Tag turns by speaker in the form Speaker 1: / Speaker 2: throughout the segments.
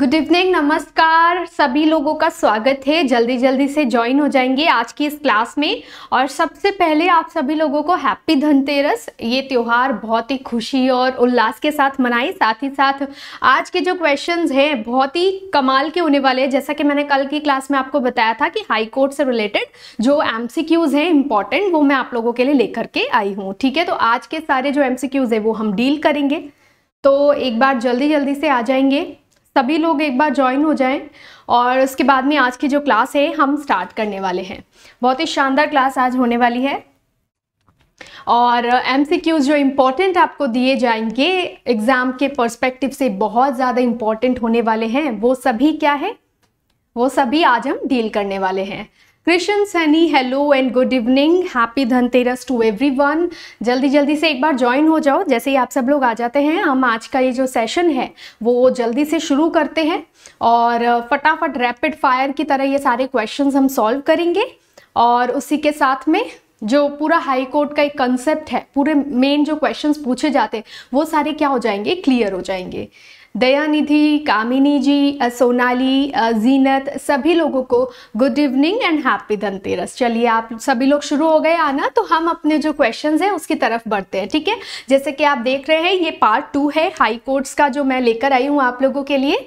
Speaker 1: Good evening नमस्कार सभी लोगों का स्वागत है जल्दी जल्दी से ज्वाइन हो जाएंगे आज की इस क्लास में और सबसे पहले आप सभी लोगों को हैप्पी धनतेरस ये त्यौहार बहुत ही खुशी और उल्लास के साथ मनाएं साथ ही साथ आज के जो क्वेश्चंस हैं बहुत ही कमाल के होने वाले हैं जैसा कि मैंने कल की क्लास में आपको बताया था कि हाई कोर्ट से रिलेटेड जो एम हैं इंपॉर्टेंट वो मैं आप लोगों के लिए लेकर के आई हूँ ठीक है तो आज के सारे जो एम है वो हम डील करेंगे तो एक बार जल्दी जल्दी से आ जाएंगे सभी लोग एक बार ज्वाइन हो जाएं और उसके बाद में आज की जो क्लास है हम स्टार्ट करने वाले हैं बहुत ही शानदार क्लास आज होने वाली है और एम uh, जो इम्पोर्टेंट आपको दिए जाएंगे एग्ज़ाम के पर्सपेक्टिव से बहुत ज़्यादा इम्पोर्टेंट होने वाले हैं वो सभी क्या है वो सभी आज हम डील करने वाले हैं Krishna Saini hello and good evening happy Dhanteras to everyone जल्दी जल्दी से एक बार ज्वाइन हो जाओ जैसे ही आप सब लोग आ जाते हैं हम आज का ये जो सेशन है वो जल्दी से शुरू करते हैं और फटाफट रैपिड फायर की तरह ये सारे क्वेश्चंस हम सॉल्व करेंगे और उसी के साथ में जो पूरा हाई कोर्ट का एक कंसेप्ट है पूरे मेन जो क्वेश्चंस पूछे जाते हैं वो सारे क्या हो जाएंगे क्लियर हो जाएंगे दयानिधि कामिनी जी सोनाली जीनत सभी लोगों को good evening and happy Dhanteras चलिए आप सभी लोग शुरू हो गए आना तो हम अपने जो क्वेश्चन हैं उसकी तरफ बढ़ते हैं ठीक है जैसे कि आप देख रहे हैं ये पार्ट टू है हाई कोर्ट्स का जो मैं लेकर आई हूँ आप लोगों के लिए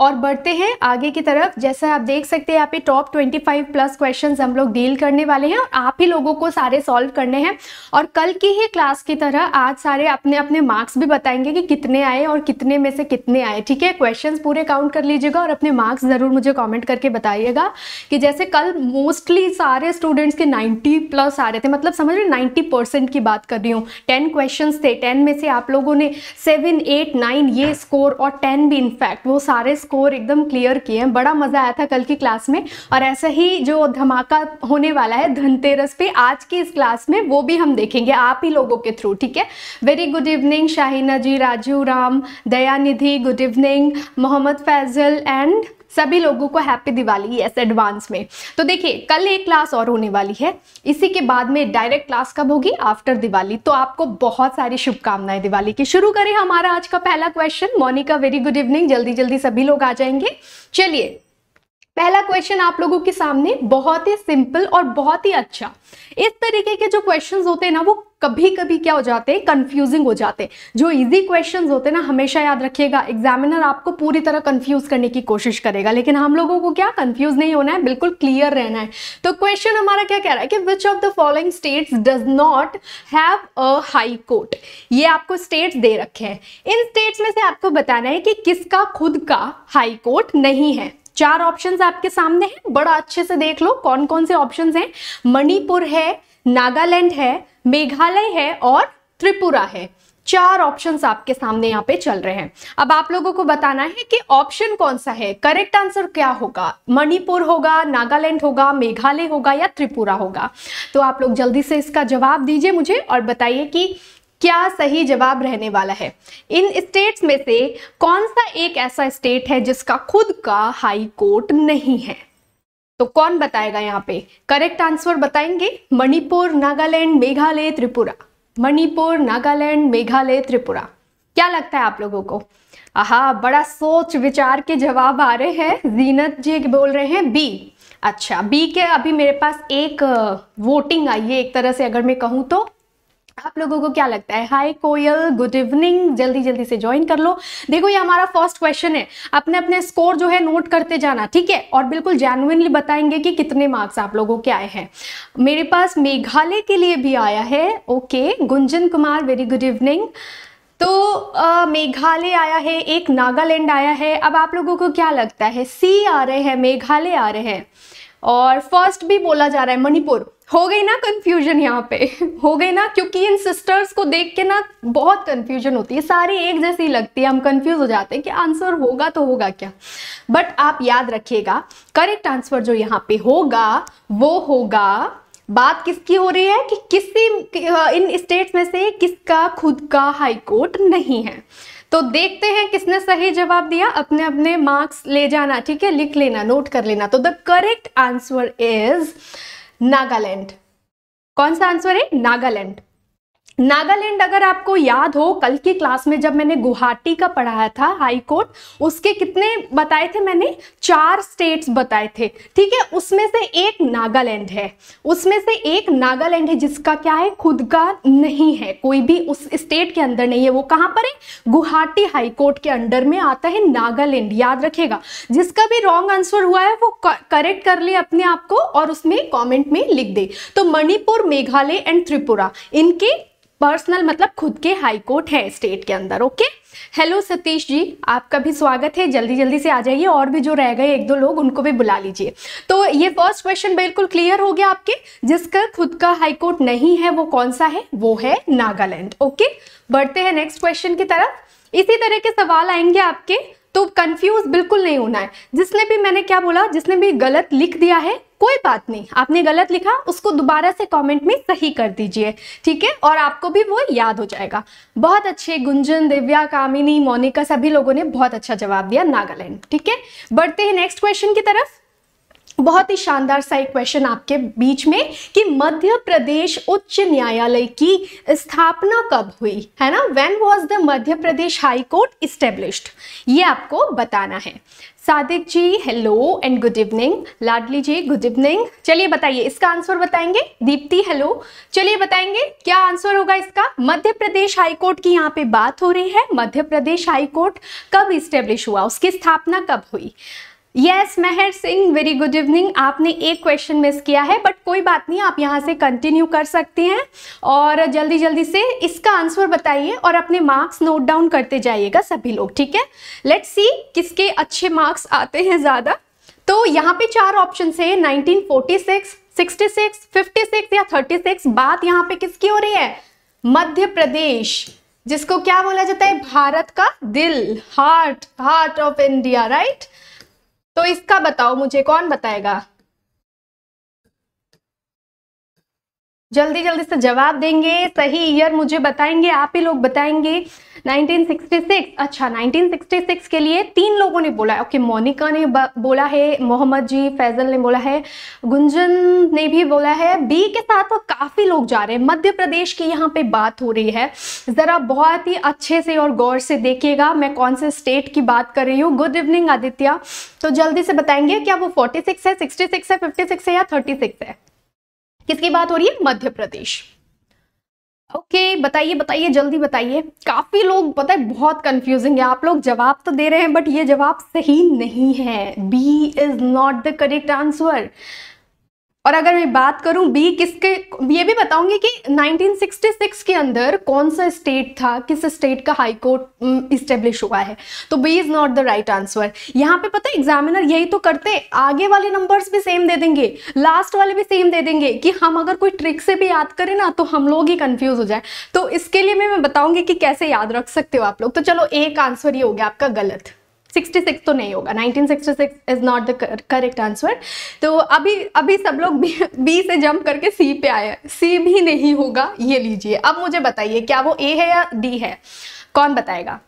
Speaker 1: और बढ़ते हैं आगे की तरफ जैसे आप देख सकते हैं यहाँ पे टॉप फाइव प्लस क्वेश्चन हम लोग डील करने वाले हैं और आप ही लोगों को सारे सॉल्व करने हैं और कल की ही क्लास की तरह आज सारे अपने अपने मार्क्स भी बताएंगे कि कितने आए और कितने में से कितने कितने आए ठीक है क्वेश्चन पूरे काउंट कर लीजिएगा और अपने मार्क्स ज़रूर मुझे कॉमेंट करके बताइएगा कि जैसे कल मोस्टली सारे स्टूडेंट्स के 90 प्लस आ रहे थे मतलब समझ रहे नाइन्टी परसेंट की बात कर रही हूँ टेन क्वेश्चन थे टेन में से आप लोगों ने सेवन एट नाइन ये स्कोर और टेन भी इनफैक्ट वो सारे स्कोर एकदम क्लियर किए हैं बड़ा मज़ा आया था कल की क्लास में और ऐसा ही जो धमाका होने वाला है धनतेरस पे आज की इस क्लास में वो भी हम देखेंगे आप ही लोगों के थ्रू ठीक है very good evening Shahina ji Raju Ram Dayanidhi good evening Mohammad Faisal and सभी लोगों को हैप्पी दिवाली यस एडवांस में तो देखिए कल एक क्लास और होने वाली है इसी के बाद में डायरेक्ट क्लास कब होगी आफ्टर दिवाली तो आपको बहुत सारी शुभकामनाएं दिवाली की शुरू करें हमारा आज का पहला question Monika very good evening जल्दी जल्दी सभी लोग आ जाएंगे चलिए पहला क्वेश्चन आप लोगों के सामने बहुत ही सिंपल और बहुत ही अच्छा इस तरीके के जो क्वेश्चंस होते हैं ना वो कभी कभी क्या हो जाते हैं कंफ्यूजिंग हो जाते हैं जो इजी क्वेश्चंस होते हैं ना हमेशा याद रखिएगा एग्जामिनर आपको पूरी तरह कंफ्यूज करने की कोशिश करेगा लेकिन हम लोगों को क्या कंफ्यूज नहीं होना है बिल्कुल क्लियर रहना है तो क्वेश्चन हमारा क्या कह रहा है कि which of the following states does not have a high court ये आपको स्टेट्स दे रखे हैं इन स्टेट्स में से आपको बताना है कि किसका खुद का हाई कोर्ट नहीं है चार ऑप्शन आपके सामने हैं बड़ा अच्छे से देख लो कौन कौन से ऑप्शन हैं मणिपुर है नागालैंड है मेघालय है और त्रिपुरा है चार ऑप्शंस आपके सामने यहाँ पे चल रहे हैं अब आप लोगों को बताना है कि ऑप्शन कौन सा है करेक्ट आंसर क्या होगा मणिपुर होगा नागालैंड होगा मेघालय होगा या त्रिपुरा होगा तो आप लोग जल्दी से इसका जवाब दीजिए मुझे और बताइए कि क्या सही जवाब रहने वाला है इन स्टेट्स में से कौन सा एक ऐसा स्टेट है जिसका खुद का हाई कोर्ट नहीं है तो कौन बताएगा यहाँ पे करेक्ट आंसर बताएंगे मणिपुर नागालैंड मेघालय त्रिपुरा मणिपुर नागालैंड मेघालय त्रिपुरा क्या लगता है आप लोगों को हा बड़ा सोच विचार के जवाब आ रहे हैं जीनत जी बोल रहे हैं बी अच्छा बी के अभी मेरे पास एक वोटिंग आई है एक तरह से अगर मैं कहूँ तो आप लोगों को क्या लगता है हाय कोयल गुड इवनिंग जल्दी जल्दी से ज्वाइन कर लो देखो ये हमारा फर्स्ट क्वेश्चन है अपने अपने स्कोर जो है नोट करते जाना ठीक है और बिल्कुल जेनुअनली बताएंगे कि कितने मार्क्स आप लोगों के आए हैं मेरे पास मेघालय के लिए भी आया है okay okay, Gunjan Kumar very good evening तो मेघालय आया है एक नागालैंड आया है अब आप लोगों को क्या लगता है सी आ रहे हैं मेघालय आ रहे हैं और फर्स्ट भी बोला जा रहा है मणिपुर हो गई ना कंफ्यूजन यहाँ पे हो गई ना क्योंकि इन सिस्टर्स को देख के ना बहुत कंफ्यूजन होती है सारी एक जैसी लगती है हम कंफ्यूज हो जाते हैं कि आंसर होगा तो होगा क्या बट आप याद रखिएगा करेक्ट आंसर जो यहाँ पे होगा वो होगा बात किसकी हो रही है कि किसी इन स्टेट्स में से किसका खुद का हाई कोर्ट नहीं है तो देखते हैं किसने सही जवाब दिया अपने अपने मार्क्स ले जाना ठीक है लिख लेना नोट कर लेना तो the correct answer is Nagaland कौन सा आंसर है नागालैंड नागालैंड अगर आपको याद हो कल की क्लास में जब मैंने गुवाहाटी का पढ़ाया था हाई कोर्ट उसके कितने बताए थे मैंने चार स्टेट्स बताए थे ठीक है उसमें से एक नागालैंड है उसमें से एक नागालैंड है जिसका क्या है खुद का नहीं है कोई भी उस स्टेट के अंदर नहीं है वो कहाँ पर है गुवाहाटी हाई कोर्ट के अंडर में आता है नागालैंड याद रखेगा जिसका भी रॉन्ग आंसर हुआ है वो करेक्ट कर ले अपने आप को और उसमें कॉमेंट में लिख दे तो मणिपुर मेघालय एंड त्रिपुरा इनके पर्सनल मतलब खुद के हाई कोर्ट है स्टेट के अंदर ओके हेलो सतीश जी आपका भी स्वागत है जल्दी जल्दी से आ जाइए और भी जो रह गए एक दो लोग उनको भी बुला लीजिए तो ये फर्स्ट क्वेश्चन बिल्कुल क्लियर हो गया आपके जिसका खुद का हाई कोर्ट नहीं है वो कौन सा है वो है नागालैंड ओके बढ़ते हैं नेक्स्ट क्वेश्चन की तरफ इसी तरह के सवाल आएंगे आपके तो कंफ्यूज बिल्कुल नहीं होना है जिसने भी मैंने क्या बोला जिसने भी गलत लिख दिया है कोई बात नहीं आपने गलत लिखा उसको दोबारा से कमेंट में सही कर दीजिए ठीक है और आपको भी वो याद हो जाएगा बहुत अच्छे गुंजन दिव्या कामिनी मोनिका सभी लोगों ने बहुत अच्छा जवाब दिया नागालैंड ठीक है बढ़ते हैं नेक्स्ट क्वेश्चन की तरफ बहुत ही शानदार सा एक क्वेश्चन आपके बीच में कि मध्य प्रदेश उच्च न्यायालय की स्थापना कब हुई है ना when was the Madhya Pradesh high court established ये आपको बताना है Sadiq ji hello and good evening Ladli ji good evening चलिए बताइए इसका आंसर बताएंगे दीप्ति हेलो चलिए बताएंगे क्या आंसर होगा इसका मध्य प्रदेश हाई कोर्ट की यहाँ पे बात हो रही है मध्य प्रदेश हाई कोर्ट कब इस्टेब्लिश हुआ उसकी स्थापना कब हुई yes Mehar Singh very good evening आपने एक क्वेश्चन मिस किया है बट कोई बात नहीं आप यहाँ से कंटिन्यू कर सकते हैं और जल्दी जल्दी से इसका आंसर बताइए और अपने मार्क्स नोट डाउन करते जाइएगा सभी लोग ठीक है लेट सी किसके अच्छे मार्क्स आते हैं ज़्यादा तो यहाँ पे चार ऑप्शन है 1946, 66, 56 या 36 बात यहाँ पे किसकी हो रही है मध्य प्रदेश जिसको क्या बोला जाता है भारत का दिल heart heart of India right तो इसका बताओ मुझे कौन बताएगा जल्दी जल्दी से जवाब देंगे सही ईयर मुझे बताएंगे आप ही लोग बताएंगे 1966 अच्छा 1966 के लिए तीन लोगों ने बोला ओके मोनिका ने बोला है मोहम्मद जी फैजल ने बोला है गुंजन ने भी बोला है बी के साथ काफ़ी लोग जा रहे हैं मध्य प्रदेश की यहाँ पे बात हो रही है ज़रा बहुत ही अच्छे से और गौर से देखिएगा मैं कौन से स्टेट की बात कर रही हूँ गुड इवनिंग आदित्य तो जल्दी से बताएंगे क्या वो फोर्टी है सिक्सटी है फिफ्टी है या थर्टी है किसकी बात हो रही है मध्य प्रदेश ओके okay, बताइए बताइए जल्दी बताइए काफी लोग पता है बहुत कंफ्यूजिंग है आप लोग जवाब तो दे रहे हैं बट ये जवाब सही नहीं है B is not the correct answer और अगर मैं बात करूं बी किसके ये भी बताऊंगी कि 1966 के अंदर कौन सा स्टेट था किस स्टेट का हाई कोर्ट इस्टेब्लिश हुआ है तो B is not the right answer यहाँ पे पता है एग्जामिनर यही तो करते आगे वाले नंबर्स भी सेम दे देंगे लास्ट वाले भी सेम दे देंगे कि हम अगर कोई ट्रिक से भी याद करें ना तो हम लोग ही कन्फ्यूज हो जाए तो इसके लिए मैं बताऊंगी कि कैसे याद रख सकते हो आप लोग तो चलो एक आंसर ये हो गया आपका गलत 66 तो नहीं होगा 1966 is not the correct answer तो अभी अभी सब लोग बी, से जंप करके सी पे आए सी भी नहीं होगा ये लीजिए अब मुझे बताइए क्या वो ए है या डी है कौन बताएगा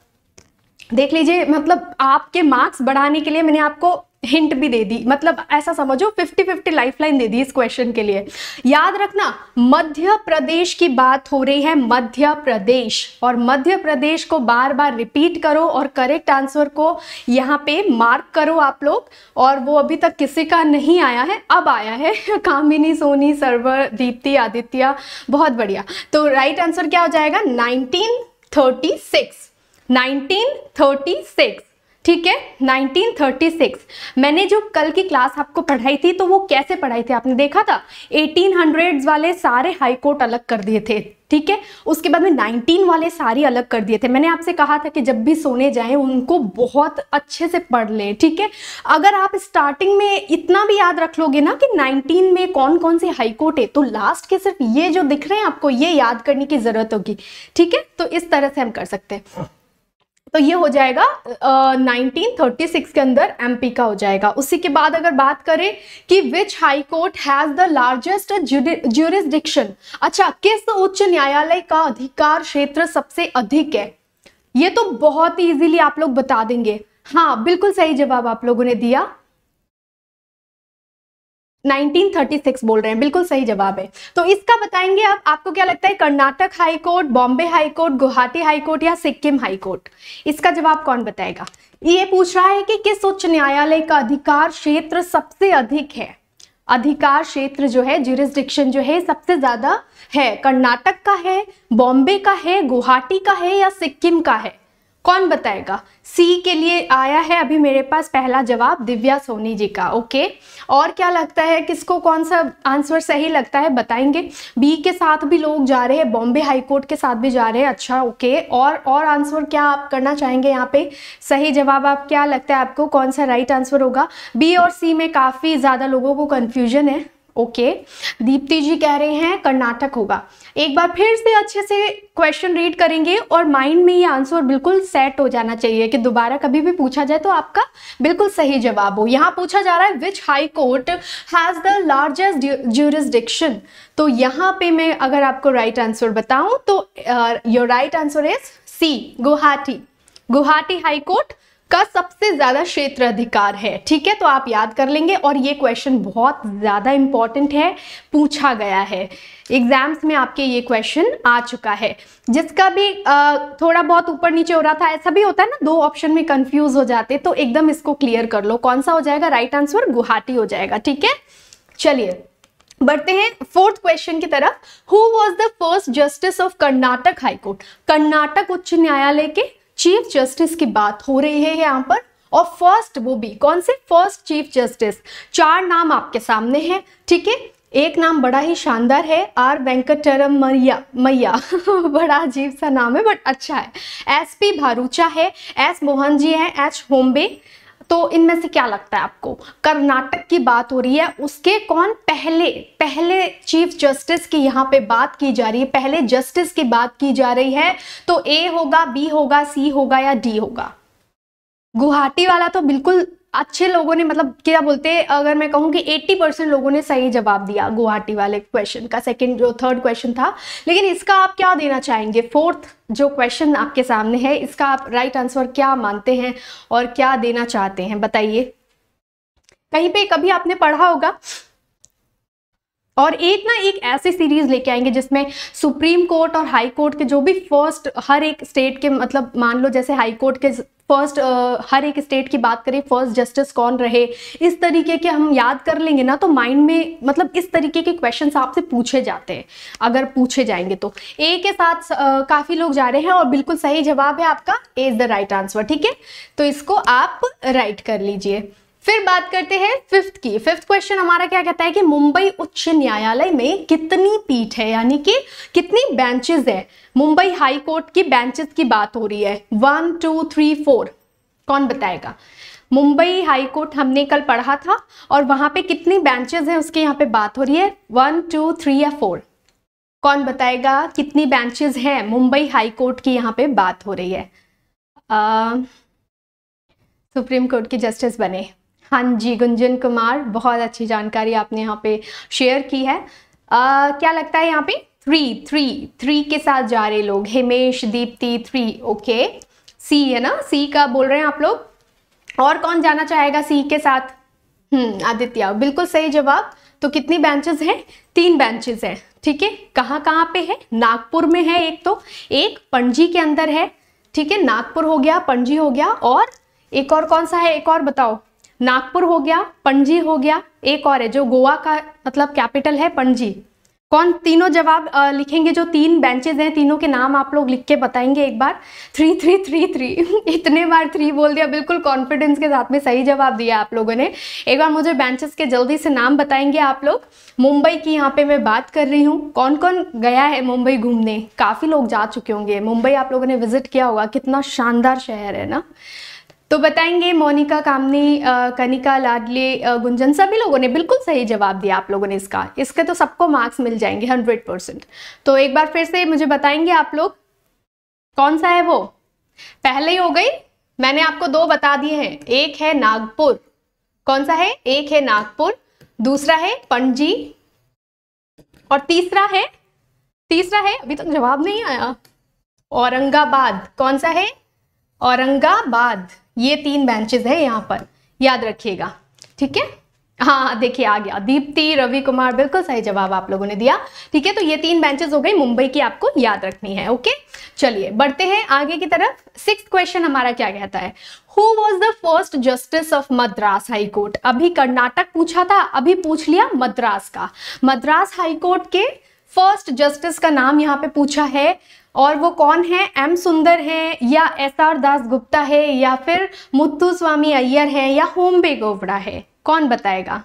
Speaker 1: देख लीजिए मतलब आपके मार्क्स बढ़ाने के लिए मैंने आपको हिंट भी दे दी मतलब ऐसा समझो फिफ्टी फिफ्टी लाइफलाइन दे दी इस क्वेश्चन के लिए याद रखना मध्य प्रदेश की बात हो रही है मध्य प्रदेश और मध्य प्रदेश को बार बार रिपीट करो और करेक्ट आंसर को यहाँ पे मार्क करो आप लोग और वो अभी तक किसी का नहीं आया है अब आया है कामिनी सोनी सर्वर दीप्ति आदित्य बहुत बढ़िया तो राइट आंसर क्या हो जाएगा nineteen thirty six nineteen thirty six ठीक है 1936 मैंने जो कल की क्लास आपको पढ़ाई थी तो वो कैसे पढ़ाई थी आपने देखा था 1800s वाले सारे हाई कोर्ट अलग कर दिए थे ठीक है उसके बाद में 19 वाले सारे अलग कर दिए थे मैंने आपसे कहा था कि जब भी सोने जाएं उनको बहुत अच्छे से पढ़ लें ठीक है अगर आप स्टार्टिंग में इतना भी याद रख लोगे ना कि 19 में कौन कौन से हाई कोर्ट है तो लास्ट के सिर्फ ये जो दिख रहे हैं आपको ये याद करने की ज़रूरत होगी ठीक है तो इस तरह से हम कर सकते हैं तो ये हो जाएगा नाइनटीन थर्टी सिक्स के अंदर एमपी का हो जाएगा उसी के बाद अगर बात करें कि which high court has the largest jurisdiction अच्छा किस उच्च न्यायालय का अधिकार क्षेत्र सबसे अधिक है ये तो बहुत ही इजीली आप लोग बता देंगे हाँ बिल्कुल सही जवाब आप लोगों ने दिया 1936 बोल रहे हैं बिल्कुल सही जवाब है तो इसका बताएंगे आप आपको क्या लगता है Karnataka high court Bombay high court Guwahati high court या सिक्किम हाई कोर्ट इसका जवाब कौन बताएगा ये पूछ रहा है कि किस उच्च न्यायालय का अधिकार क्षेत्र सबसे अधिक है अधिकार क्षेत्र जो है जुरिस्डिक्शन जो है सबसे ज्यादा है कर्नाटक का है बॉम्बे का है गुवाहाटी का है या सिक्किम का है कौन बताएगा सी के लिए आया है अभी मेरे पास पहला जवाब दिव्या सोनी जी का ओके और क्या लगता है किसको कौन सा आंसर सही लगता है बताएंगे बी के साथ भी लोग जा रहे हैं बॉम्बे हाईकोर्ट के साथ भी जा रहे हैं अच्छा ओके और और आंसर क्या आप करना चाहेंगे यहाँ पे सही जवाब आप क्या लगता है आपको कौन सा राइट आंसर होगा बी और सी में काफ़ी ज़्यादा लोगों को कन्फ्यूजन है ओके दीप्ति जी कह रहे हैं कर्नाटक होगा एक बार फिर से अच्छे से क्वेश्चन रीड करेंगे और माइंड में ये आंसर बिल्कुल सेट हो जाना चाहिए कि दोबारा कभी भी पूछा जाए तो आपका बिल्कुल सही जवाब हो यहाँ पूछा जा रहा है which high court has the largest jurisdiction तो यहाँ पे मैं अगर आपको राइट आंसर बताऊँ तो your right answer is C Guwahati Guwahati high court का सबसे ज़्यादा क्षेत्र अधिकार है ठीक है तो आप याद कर लेंगे और ये क्वेश्चन बहुत ज़्यादा इंपॉर्टेंट है पूछा गया है एग्जाम्स में आपके ये क्वेश्चन आ चुका है जिसका भी आ, थोड़ा बहुत ऊपर नीचे हो रहा था ऐसा भी होता है ना दो ऑप्शन में कंफ्यूज हो जाते तो एकदम इसको क्लियर कर लो कौन सा हो जाएगा राइट आंसर गुवाहाटी हो जाएगा ठीक है चलिए बढ़ते हैं फोर्थ क्वेश्चन की तरफ who was the first justice of Karnataka high court Karnataka उच्च न्यायालय के चीफ जस्टिस की बात हो रही है यहाँ पर और फर्स्ट वो भी कौन से फर्स्ट चीफ जस्टिस चार नाम आपके सामने हैं ठीक है एक नाम बड़ा ही शानदार है आर वेंकटरम मैया मैया बड़ा अजीब सा नाम है बट अच्छा है एस पी भारूचा है एस मोहन जी हैं एच होम्बे तो इनमें से क्या लगता है आपको कर्नाटक की बात हो रही है उसके कौन पहले पहले चीफ जस्टिस की यहां पे बात की जा रही है पहले जस्टिस की बात की जा रही है तो ए होगा बी होगा सी होगा या डी होगा गुवाहाटी वाला तो बिल्कुल अच्छे लोगों ने मतलब क्या बोलते हैं अगर मैं कहूँ कि 80 परसेंट लोगों ने सही जवाब दिया गुवाहाटी वाले क्वेश्चन का सेकंड जो थर्ड क्वेश्चन था लेकिन इसका आप क्या देना चाहेंगे फोर्थ जो क्वेश्चन आपके सामने है इसका आप राइट आंसर क्या मानते हैं और क्या देना चाहते हैं बताइए कहीं पे कभी आपने पढ़ा होगा और एक ना एक ऐसी सीरीज लेके आएंगे जिसमें सुप्रीम कोर्ट और हाई कोर्ट के जो भी फर्स्ट हर एक स्टेट के मतलब मान लो जैसे हाई कोर्ट के फर्स्ट हर एक स्टेट की बात करें फर्स्ट जस्टिस कौन रहे इस तरीके के हम याद कर लेंगे ना तो माइंड में मतलब इस तरीके के क्वेश्चन आपसे पूछे जाते हैं अगर पूछे जाएंगे तो ए के साथ uh, काफ़ी लोग जा रहे हैं और बिल्कुल सही जवाब है आपका A is the right answer ठीक है तो इसको आप राइट कर लीजिए फिर बात करते हैं फिफ्थ की फिफ्थ क्वेश्चन हमारा क्या कहता है कि मुंबई उच्च न्यायालय में कितनी पीठ है यानी कि कितनी बेंचेस है मुंबई हाई कोर्ट की बेंचेस की बात हो रही है वन टू थ्री फोर कौन बताएगा मुंबई हाई कोर्ट हमने कल पढ़ा था और वहां पे कितनी बेंचेस हैं उसके यहाँ पे बात हो रही है वन टू थ्री या फोर कौन बताएगा कितनी बेंचेस हैं मुंबई हाई कोर्ट की यहाँ पे बात हो रही है आ, सुप्रीम कोर्ट के जस्टिस बने हाँ जी गुंजन कुमार बहुत अच्छी जानकारी आपने यहाँ पे शेयर की है आ, क्या लगता है यहाँ पे थ्री थ्री थ्री के साथ जा रहे लोग Himesh Deepti three okay C है ना सी का बोल रहे हैं आप लोग और कौन जाना चाहेगा सी के साथ हम्म आदित्य बिल्कुल सही जवाब तो कितनी बेंचेस हैं तीन बेंचेस हैं ठीक है कहाँ कहाँ पे है नागपुर में है एक तो एक पणजी के अंदर है ठीक है नागपुर हो गया पणजी हो गया और एक और कौन सा है एक और बताओ नागपुर हो गया पणजी हो गया एक और है जो गोवा का मतलब कैपिटल है पणजी कौन तीनों जवाब लिखेंगे जो तीन बेंचेज हैं तीनों के नाम आप लोग लिख के बताएंगे एक बार थ्री थ्री थ्री थ्री इतने बार थ्री बोल दिया बिल्कुल कॉन्फिडेंस के साथ में सही जवाब दिया आप लोगों ने एक बार मुझे बेंचेस के जल्दी से नाम बताएंगे आप लोग मुंबई की यहाँ पे मैं बात कर रही हूँ कौन कौन गया है मुंबई घूमने काफ़ी लोग जा चुके होंगे मुंबई आप लोगों ने विजिट किया होगा कितना शानदार शहर है ना तो बताएंगे मोनिका कामनी कनिका लाडले गुंजन सभी लोगों ने बिल्कुल सही जवाब दिया आप लोगों ने इसका इसके तो सबको मार्क्स मिल जाएंगे हंड्रेड परसेंट तो एक बार फिर से मुझे बताएंगे आप लोग कौन सा है वो पहले ही हो गई मैंने आपको दो बता दिए हैं एक है नागपुर कौन सा है एक है नागपुर दूसरा है पणजी और तीसरा है तीसरा है अभी तक तो जवाब नहीं आया औरंगाबाद कौन सा है औरंगाबाद ये तीन बेंचेज है यहाँ पर याद रखिएगा ठीक है हाँ देखिए आ गया दीप्ति रवि कुमार बिल्कुल सही जवाब आप लोगों ने दिया ठीक है तो ये तीन बेंचेस हो गई मुंबई की आपको याद रखनी है ओके चलिए बढ़ते हैं आगे की तरफ सिक्स क्वेश्चन हमारा क्या कहता है who was the first justice of Madras high court अभी कर्नाटक पूछा था अभी पूछ लिया मद्रास का मद्रास हाईकोर्ट के फर्स्ट जस्टिस का नाम यहाँ पे पूछा है और वो कौन है एम सुंदर हैं या एस आर दास गुप्ता है या फिर मुत्तु स्वामी अय्यर हैं या बे गोवड़ा है कौन बताएगा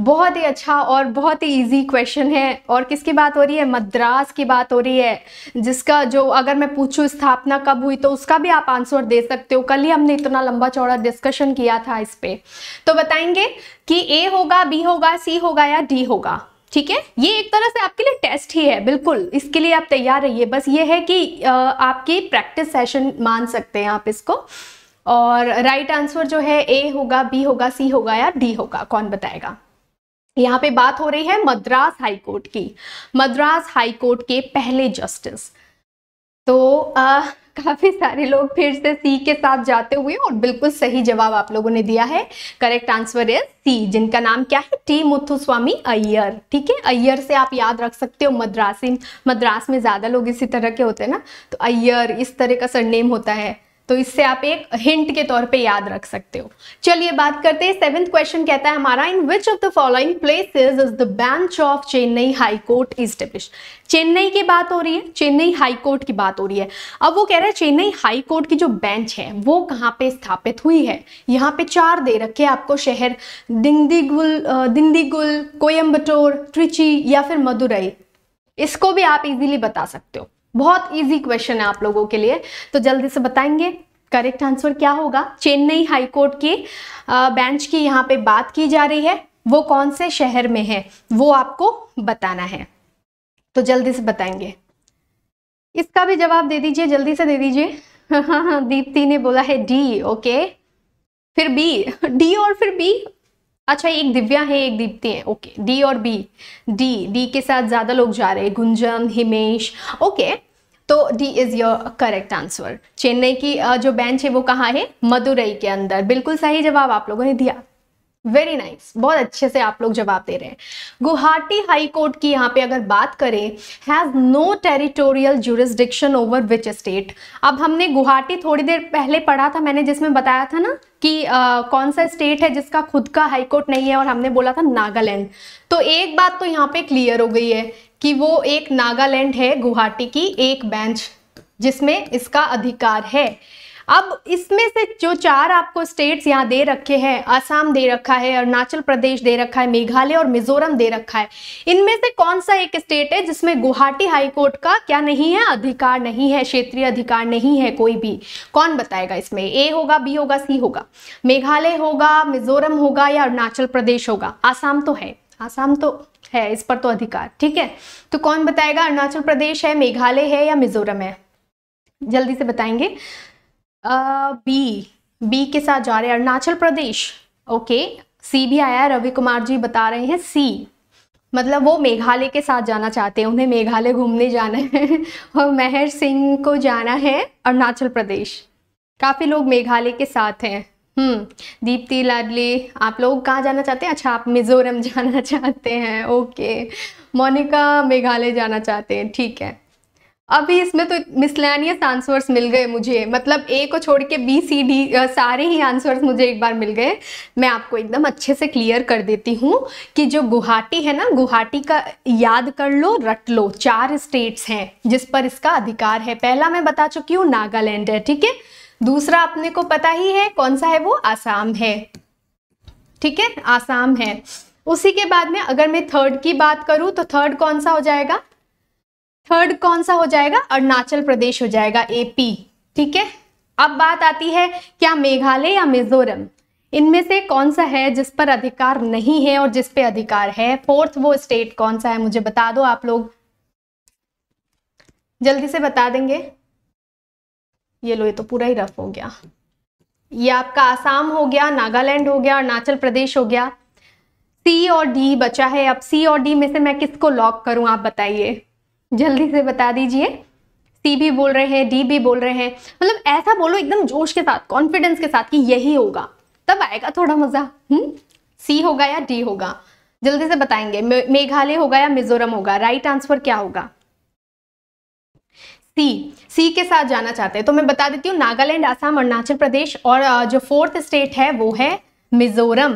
Speaker 1: बहुत ही अच्छा और बहुत ही इजी क्वेश्चन है और किसकी बात हो रही है मद्रास की बात हो रही है जिसका जो अगर मैं पूछूं स्थापना कब हुई तो उसका भी आप आंसर दे सकते हो कल ही हमने इतना लंबा चौड़ा डिस्कशन किया था इस पर तो बताएंगे कि ए होगा बी होगा सी होगा या डी होगा ठीक है ये एक तरह से आपके लिए बेस्ट ही है बिल्कुल इसके लिए आप तैयार रहिए बस ये है कि आपकी प्रैक्टिस सेशन मान सकते हैं आप इसको और राइट आंसर जो है ए होगा बी होगा सी होगा या डी होगा कौन बताएगा यहाँ पे बात हो रही है मद्रास हाई कोर्ट की मद्रास हाई कोर्ट के पहले जस्टिस तो आ, काफ़ी सारे लोग फिर से सी के साथ जाते हुए और बिल्कुल सही जवाब आप लोगों ने दिया है करेक्ट आंसर इज सी जिनका नाम क्या है टी मुथुस्वामी अय्यर ठीक है अय्यर से आप याद रख सकते हो मद्रास मद्रास में ज़्यादा लोग इसी तरह के होते हैं ना तो अय्यर इस तरह का सरनेम होता है तो इससे आप एक हिंट के तौर पे याद रख सकते हो चलिए बात करते हैं सेवेंथ क्वेश्चन कहता है हमारा in which of the following places is the bench of Chennai high court establish Chennai की बात हो रही है चेन्नई हाई कोर्ट की बात हो रही है अब वो कह रहा है चेन्नई हाई कोर्ट की जो बेंच है वो कहाँ पे स्थापित हुई है यहाँ पे चार दे रखे आपको शहर दिंदीगुल दिंदीगुल कोयम्बटोर ट्रिची या फिर मदुरई इसको भी आप इजीली बता सकते हो बहुत इजी क्वेश्चन है आप लोगों के लिए तो जल्दी से बताएंगे करेक्ट आंसर क्या होगा चेन्नई हाईकोर्ट के बेंच की यहाँ पे बात की जा रही है वो कौन से शहर में है वो आपको बताना है तो जल्दी से बताएंगे इसका भी जवाब दे दीजिए जल्दी से दे दीजिए हाँ हाँ दीप्ति ने बोला है डी ओके फिर बी डी और फिर बी अच्छा एक दिव्या है एक दीप्ति है ओके डी और बी डी डी के साथ ज़्यादा लोग जा रहे हैं गुंजन हिमेश ओके तो D is your correct answer Chennai की जो बेंच है वो कहा है मदुरई के अंदर बिल्कुल सही जवाब आप लोगों ने दिया वेरी नाइस nice. बहुत अच्छे से आप लोग जवाब दे रहे हैं गुवाहाटी हाई कोर्ट की यहाँ पे अगर बात करें has no territorial jurisdiction over which state अब हमने गुवाहाटी थोड़ी देर पहले पढ़ा था मैंने जिसमें बताया था ना कि आ, कौन सा स्टेट है जिसका खुद का हाई कोर्ट नहीं है और हमने बोला था नागालैंड तो एक बात तो यहाँ पे क्लियर हो गई है कि वो एक नागालैंड है गुवाहाटी की एक बेंच जिसमें इसका अधिकार है अब इसमें से जो चार आपको स्टेट्स यहाँ दे रखे हैं असम दे रखा है अरुणाचल प्रदेश दे रखा है मेघालय और मिजोरम दे रखा है इनमें से कौन सा एक स्टेट है जिसमें गुवाहाटी हाईकोर्ट का क्या नहीं है अधिकार नहीं है क्षेत्रीय अधिकार नहीं है कोई भी कौन बताएगा इसमें ए होगा बी होगा सी होगा मेघालय होगा मिजोरम होगा या अरुणाचल प्रदेश होगा आसाम तो है आसाम तो है इस पर तो अधिकार ठीक है तो कौन बताएगा अरुणाचल प्रदेश है मेघालय है या मिजोरम है जल्दी से बताएंगे आ, बी बी के साथ जा रहे हैं अरुणाचल प्रदेश ओके सी भी आया रवि कुमार जी बता रहे हैं सी मतलब वो मेघालय के साथ जाना चाहते हैं उन्हें मेघालय घूमने जाना है और महर सिंह को जाना है अरुणाचल प्रदेश काफ़ी लोग मेघालय के साथ हैं हम्म दीप्ति लाडली आप लोग कहाँ जाना चाहते हैं अच्छा आप मिज़ोरम जाना चाहते हैं ओके मोनिका मेघालय जाना चाहते हैं ठीक है अभी इसमें तो मिसलैनियस आंसर्स मिल गए मुझे मतलब ए को छोड़ के बी सी डी सारे ही आंसर्स मुझे एक बार मिल गए मैं आपको एकदम अच्छे से क्लियर कर देती हूँ कि जो गुवाहाटी है ना गुवाहाटी का याद कर लो रट लो चार स्टेट्स हैं जिस पर इसका अधिकार है पहला मैं बता चुकी हूँ नागालैंड है ठीक है दूसरा अपने को पता ही है कौन सा है वो आसाम है ठीक है आसाम है उसी के बाद में अगर मैं थर्ड की बात करूं तो थर्ड कौन सा हो जाएगा थर्ड कौन सा हो जाएगा अरुणाचल प्रदेश हो जाएगा एपी ठीक है अब बात आती है क्या मेघालय या मिजोरम इनमें से कौन सा है जिस पर अधिकार नहीं है और जिस पे अधिकार है फोर्थ वो स्टेट कौन सा है मुझे बता दो आप लोग जल्दी से बता देंगे ये लो ये तो पूरा ही रफ हो गया ये आपका आसाम हो गया नागालैंड हो गया अरुणाचल प्रदेश हो गया सी और डी बचा है अब सी और डी में से मैं किसको लॉक करूं आप बताइए जल्दी से बता दीजिए सी भी बोल रहे हैं डी भी बोल रहे हैं मतलब ऐसा बोलो एकदम जोश के साथ कॉन्फिडेंस के साथ कि यही होगा तब आएगा थोड़ा मजा हम्म सी होगा या डी होगा जल्दी से बताएंगे मेघालय होगा या मिजोरम होगा राइट आंसर क्या होगा सी सी के साथ जाना चाहते हैं तो मैं बता देती हूँ नागालैंड आसाम अरुणाचल प्रदेश और जो फोर्थ स्टेट है वो है मिजोरम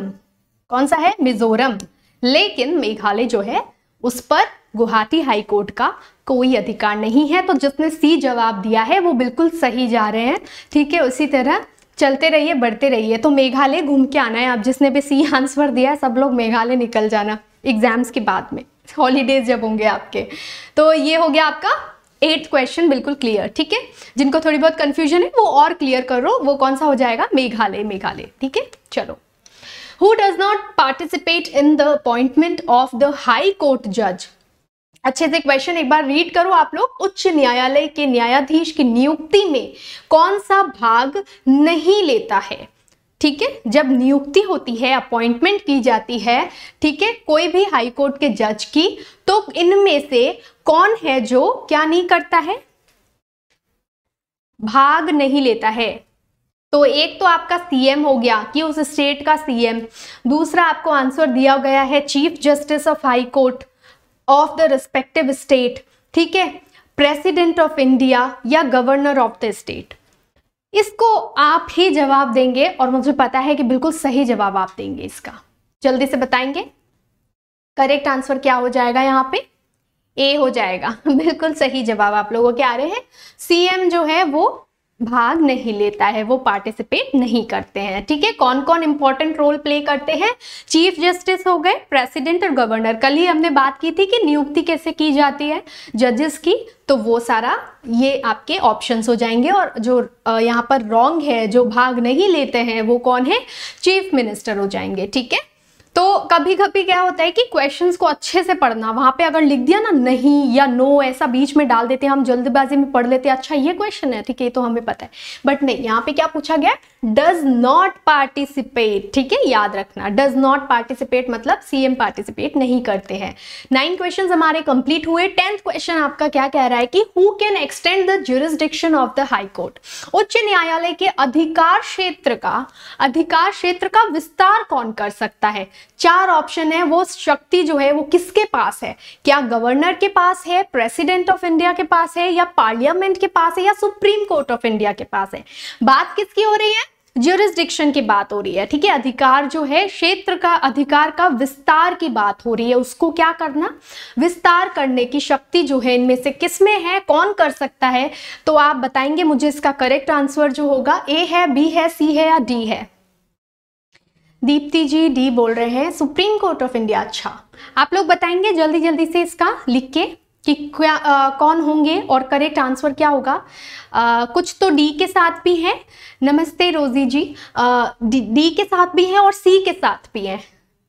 Speaker 1: कौन सा है मिजोरम लेकिन मेघालय जो है उस पर गुवाहाटी हाई कोर्ट का कोई अधिकार नहीं है तो जिसने सी जवाब दिया है वो बिल्कुल सही जा रहे हैं ठीक है उसी तरह चलते रहिए बढ़ते रहिए तो मेघालय घूम के आना है आप जिसने भी सी आंसर दिया है सब लोग मेघालय निकल जाना एग्जाम्स के बाद में हॉलीडेज जब होंगे आपके तो ये हो गया आपका एट क्वेश्चन बिल्कुल क्लियर ठीक है जिनको थोड़ी बहुत कंफ्यूजन है वो और क्लियर करो वो कौन सा हो जाएगा मेघालय मेघालय ठीक है चलो who does not participate in the appointment of the high court जज अच्छे से क्वेश्चन एक बार रीड करो आप लोग उच्च न्यायालय के न्यायाधीश की नियुक्ति में कौन सा भाग नहीं लेता है ठीक है जब नियुक्ति होती है अपॉइंटमेंट की जाती है ठीक है कोई भी हाई कोर्ट के जज की तो इनमें से कौन है जो क्या नहीं करता है भाग नहीं लेता है तो एक तो आपका सीएम हो गया कि उस स्टेट का सीएम दूसरा आपको आंसर दिया गया है chief justice of high court of the respective state ठीक है प्रेसिडेंट ऑफ इंडिया या गवर्नर ऑफ द स्टेट इसको आप ही जवाब देंगे और मुझे पता है कि बिल्कुल सही जवाब आप देंगे इसका जल्दी से बताएंगे करेक्ट आंसर क्या हो जाएगा यहाँ पे ए हो जाएगा बिल्कुल सही जवाब आप लोगों के आ रहे हैं सीएम जो है वो भाग नहीं लेता है वो पार्टिसिपेट नहीं करते हैं ठीक है कौन कौन इंपॉर्टेंट रोल प्ले करते हैं चीफ जस्टिस हो गए प्रेसिडेंट और गवर्नर कल ही हमने बात की थी कि नियुक्ति कैसे की जाती है जजेस की तो वो सारा ये आपके ऑप्शंस हो जाएंगे और जो यहाँ पर रॉन्ग है जो भाग नहीं लेते हैं वो कौन है चीफ मिनिस्टर हो जाएंगे ठीक है तो कभी कभी क्या होता है कि क्वेश्चंस को अच्छे से पढ़ना वहाँ पे अगर लिख दिया ना नहीं या नो ऐसा बीच में डाल देते हैं हम जल्दबाजी में पढ़ लेते हैं अच्छा ये क्वेश्चन है ठीक है तो हमें पता है बट नहीं यहाँ पे क्या पूछा गया डज नॉट पार्टिसिपेट ठीक है याद रखना डज नॉट पार्टिसिपेट मतलब सीएम पार्टिसिपेट नहीं करते हैं नाइन क्वेश्चन हमारे कंप्लीट हुए टेंथ क्वेश्चन आपका क्या कह रहा है कि who can extend the jurisdiction of the high court उच्च न्यायालय के अधिकार क्षेत्र का अधिकार क्षेत्र का विस्तार कौन कर सकता है चार ऑप्शन है वो शक्ति जो है वो किसके पास है क्या गवर्नर के पास है प्रेसिडेंट ऑफ इंडिया के पास है या पार्लियामेंट के पास है या सुप्रीम कोर्ट ऑफ इंडिया के पास है बात किसकी हो रही है ज्यूरिस्डिक्शन की बात हो रही है ठीक है अधिकार जो है क्षेत्र का अधिकार का विस्तार की बात हो रही है उसको क्या करना विस्तार करने की शक्ति जो है इनमें से किसमें है कौन कर सकता है तो आप बताएंगे मुझे इसका करेक्ट आंसर जो होगा ए है बी है सी है या डी है दीप्ति जी डी बोल रहे हैं सुप्रीम कोर्ट ऑफ इंडिया अच्छा आप लोग बताएंगे जल्दी जल्दी से इसका लिख के कि क्या आ, कौन होंगे और करेक्ट आंसर क्या होगा आ, कुछ तो डी के साथ भी हैं नमस्ते रोजी जी आ, डी, डी के साथ भी हैं और सी के साथ भी हैं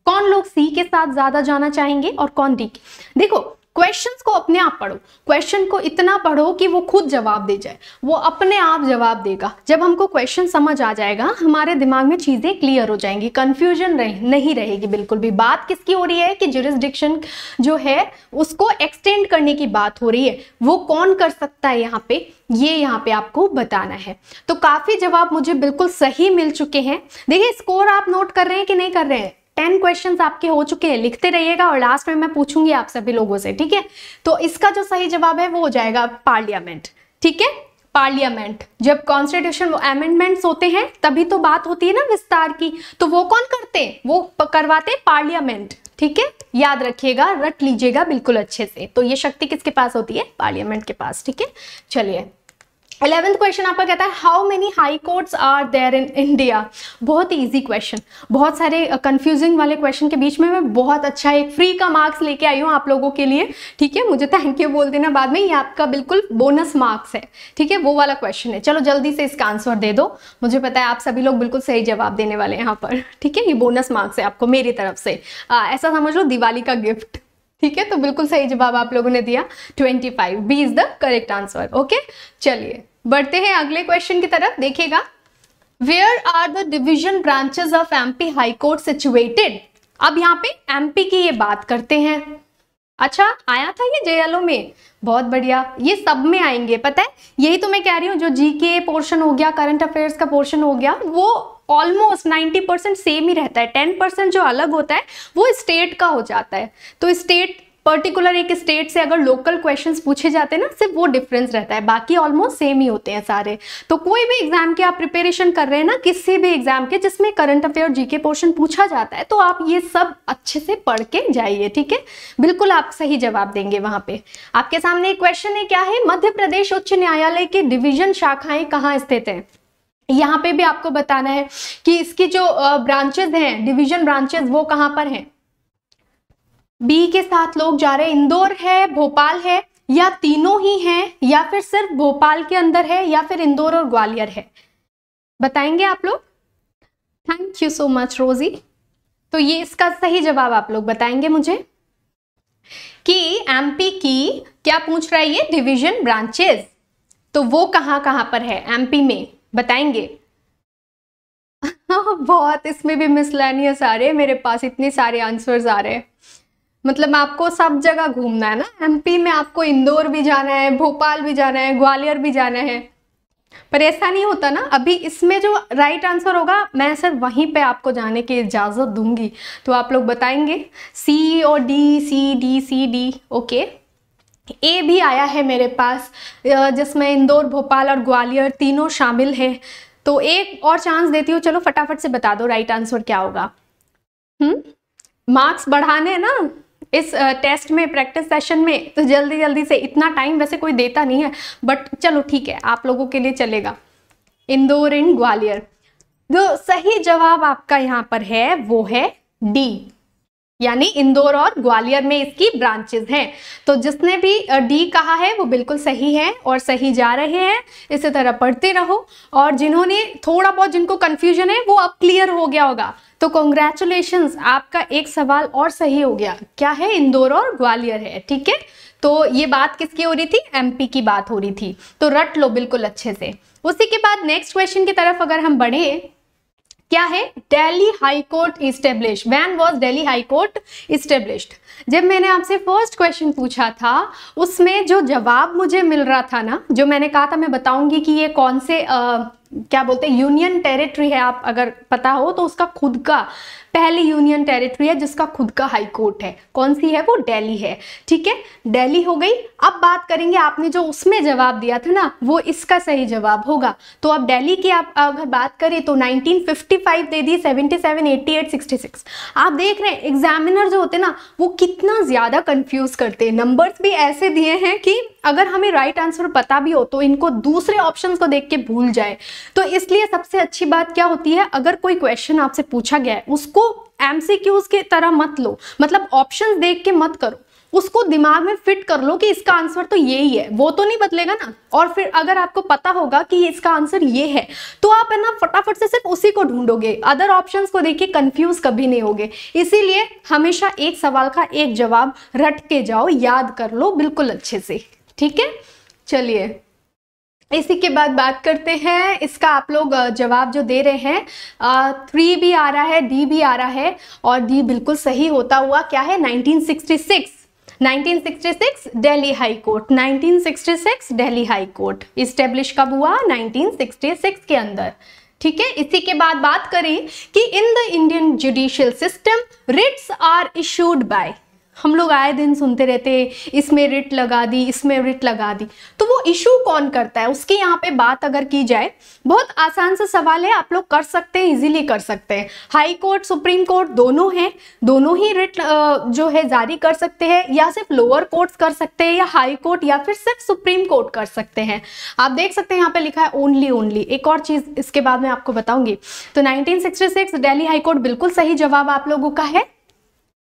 Speaker 1: कौन लोग सी के साथ ज़्यादा जाना चाहेंगे और कौन डी के देखो क्वेश्चंस को अपने आप पढ़ो क्वेश्चन को इतना पढ़ो कि वो खुद जवाब दे जाए वो अपने आप जवाब देगा जब हमको क्वेश्चन समझ आ जाएगा हमारे दिमाग में चीज़ें क्लियर हो जाएंगी कन्फ्यूजन रहे, नहीं रहेगी बिल्कुल भी बात किसकी हो रही है कि जुरिस्डिक्शन जो है उसको एक्सटेंड करने की बात हो रही है वो कौन कर सकता है यहाँ पे ये यहाँ पे आपको बताना है तो काफ़ी जवाब मुझे बिल्कुल सही मिल चुके हैं देखिए स्कोर आप नोट कर रहे हैं कि नहीं कर रहे हैं टेन क्वेश्चन आपके हो चुके हैं लिखते रहिएगा और लास्ट में मैं पूछूंगी आप सभी लोगों से ठीक है तो इसका जो सही जवाब है वो हो जाएगा पार्लियामेंट ठीक है पार्लियामेंट जब कॉन्स्टिट्यूशन अमेंडमेंट्स होते हैं तभी तो बात होती है ना विस्तार की तो वो कौन करते हैं वो करवाते पार्लियामेंट ठीक है याद रखिएगा रट लीजिएगा बिल्कुल अच्छे से तो ये शक्ति किसके पास होती है पार्लियामेंट के पास ठीक है चलिए इलेवेंथ क्वेश्चन आपका कहता है how many high courts are there in India बहुत ही इजी क्वेश्चन बहुत सारे कंफ्यूजिंग वाले क्वेश्चन के बीच में मैं बहुत अच्छा एक फ्री का मार्क्स लेके आई हूँ आप लोगों के लिए ठीक है मुझे थैंक यू बोल देना बाद में ये आपका बिल्कुल बोनस मार्क्स है ठीक है वो वाला क्वेश्चन है चलो जल्दी से इसका आंसर दे दो मुझे पता है आप सभी लोग बिल्कुल सही जवाब देने वाले हैं यहाँ पर ठीक है ये बोनस मार्क्स है आपको मेरी तरफ से आ, ऐसा समझ लो दिवाली का गिफ्ट ठीक है तो बिल्कुल सही जवाब आप लोगों ने दिया 25 five B is the correct answer okay चलिए बढ़ते हैं अगले क्वेश्चन की तरफ देखिएगा where are the division branches of MP high court situated अब यहाँ पे एमपी की ये बात करते हैं अच्छा आया था ये जेएलओ में बहुत बढ़िया ये सब में आएंगे पता है यही तो मैं कह रही हूँ जो जीके पोर्शन हो गया करंट अफेयर्स का पोर्शन हो गया वो ऑलमोस्ट 90 परसेंट सेम ही रहता है 10 परसेंट जो अलग होता है वो स्टेट का हो जाता है तो स्टेट पर्टिकुलर एक स्टेट से अगर लोकल क्वेश्चन पूछे जाते हैं ना सिर्फ वो डिफरेंस रहता है बाकी ऑलमोस्ट सेम ही होते हैं सारे तो कोई भी एग्जाम के आप प्रिपरेशन कर रहे हैं ना किसी भी एग्जाम के जिसमें करंट अफेयर जीके पोर्शन पूछा जाता है तो आप ये सब अच्छे से पढ़ के जाइए ठीक है बिल्कुल आप सही जवाब देंगे वहां पर आपके सामने क्वेश्चन है क्या है मध्य प्रदेश उच्च न्यायालय की डिविजन शाखाएं कहाँ स्थित है यहाँ पे भी आपको बताना है कि इसकी जो ब्रांचेज हैं डिवीजन ब्रांचेज वो कहाँ पर हैं बी के साथ लोग जा रहे हैं इंदौर है भोपाल है या तीनों ही हैं या फिर सिर्फ भोपाल के अंदर है या फिर इंदौर और ग्वालियर है बताएंगे आप लोग थैंक यू सो मच रोजी तो ये इसका सही जवाब आप लोग बताएंगे मुझे कि एमपी की क्या पूछ रहा है ये डिवीजन ब्रांचेस तो वो कहाँ कहाँ पर है एमपी में बताएंगे बहुत इसमें भी मिसलैनियस आ रहे हैं मेरे पास इतने सारे आंसर्स आ रहे हैं मतलब आपको सब जगह घूमना है ना एमपी में आपको इंदौर भी जाना है भोपाल भी जाना है ग्वालियर भी जाना है पर ऐसा नहीं होता ना अभी इसमें जो राइट आंसर होगा मैं सर वहीं पे आपको जाने की इजाज़त दूंगी तो आप लोग बताएंगे सी और D C D C D okay A भी आया है मेरे पास जिसमें इंदौर भोपाल और ग्वालियर तीनों शामिल हैं तो एक और चांस देती हूँ चलो फटाफट से बता दो राइट आंसर क्या होगा मार्क्स हम्म? बढ़ाने ना इस टेस्ट में प्रैक्टिस सेशन में तो जल्दी जल्दी से इतना टाइम वैसे कोई देता नहीं है बट चलो ठीक है आप लोगों के लिए चलेगा इंदौर एंड ग्वालियर जो सही जवाब आपका यहाँ पर है वो है डी यानी इंदौर और ग्वालियर में इसकी ब्रांचेज हैं तो जिसने भी डी कहा है वो बिल्कुल सही है और सही जा रहे हैं इसी तरह पढ़ते रहो और जिन्होंने थोड़ा बहुत जिनको कन्फ्यूजन है वो अब क्लियर हो गया होगा तो कॉन्ग्रेचुलेशन आपका एक सवाल और सही हो गया क्या है इंदौर और ग्वालियर है ठीक है तो ये बात किसकी हो रही थी एमपी की बात हो रही थी तो रट लो बिल्कुल अच्छे से उसी के बाद नेक्स्ट क्वेश्चन की तरफ अगर हम बढ़े क्या है Delhi high court establish when was Delhi high court established जब मैंने आपसे फर्स्ट क्वेश्चन पूछा था उसमें जो जवाब मुझे मिल रहा था ना जो मैंने कहा था मैं बताऊंगी कि ये कौन से क्या बोलते हैं यूनियन टेरिटरी है आप अगर पता हो तो उसका खुद का पहली यूनियन टेरिटरी है जिसका खुद का हाई कोर्ट है कौन सी है वो दिल्ली है ठीक है दिल्ली हो गई अब बात करेंगे आपने जो उसमें जवाब दिया था ना वो इसका सही जवाब होगा तो अब दिल्ली की आप अगर बात करें तो 1955 दे दी 77, 88, 66 आप देख रहे हैं एग्जामिनर जो होते ना वो कितना ज़्यादा कन्फ्यूज़ करते हैं नंबर्स भी ऐसे दिए हैं कि अगर हमें राइट right आंसर पता भी हो तो इनको दूसरे ऑप्शन को देख के भूल जाए तो इसलिए सबसे अच्छी बात क्या होती है अगर कोई क्वेश्चन आपसे पूछा गया है उसको क्यूज के तरह मत लो मतलब ऑप्शन देख के मत करो उसको दिमाग में फिट कर लो कि इसका आंसर तो यही है वो तो नहीं बदलेगा ना और फिर अगर आपको पता होगा कि इसका आंसर ये है तो आप है ना फटाफट से सिर्फ उसी को ढूंढोगे अदर ऑप्शन को देखिए कंफ्यूज कभी नहीं होगे इसीलिए हमेशा एक सवाल का एक जवाब रट के जाओ याद कर लो बिल्कुल अच्छे से ठीक है चलिए इसी के बाद बात करते हैं इसका आप लोग जवाब जो दे रहे हैं थ्री भी आ रहा है डी भी आ रहा है और डी बिल्कुल सही होता हुआ क्या है 1966 1966 Delhi high court 1966 Delhi high court establish कब हुआ 1966 के अंदर ठीक है इसी के बाद बात करें कि in the Indian judicial system writs are issued by हम लोग आए दिन सुनते रहते हैं इसमें रिट लगा दी इसमें रिट लगा दी तो वो इशू कौन करता है उसके यहाँ पे बात अगर की जाए बहुत आसान सा सवाल है आप लोग कर सकते हैं इजीली कर सकते हैं हाई कोर्ट सुप्रीम कोर्ट दोनों हैं दोनों ही रिट जो है जारी कर सकते हैं या सिर्फ लोअर कोर्ट्स कर सकते हैं या हाई कोर्ट या फिर सिर्फ सुप्रीम कोर्ट कर सकते हैं आप देख सकते हैं यहाँ पे लिखा है ओनली ओनली एक और चीज़ इसके बाद मैं आपको बताऊंगी तो नाइनटीन सिक्सटी हाई कोर्ट बिल्कुल सही जवाब आप लोगों का है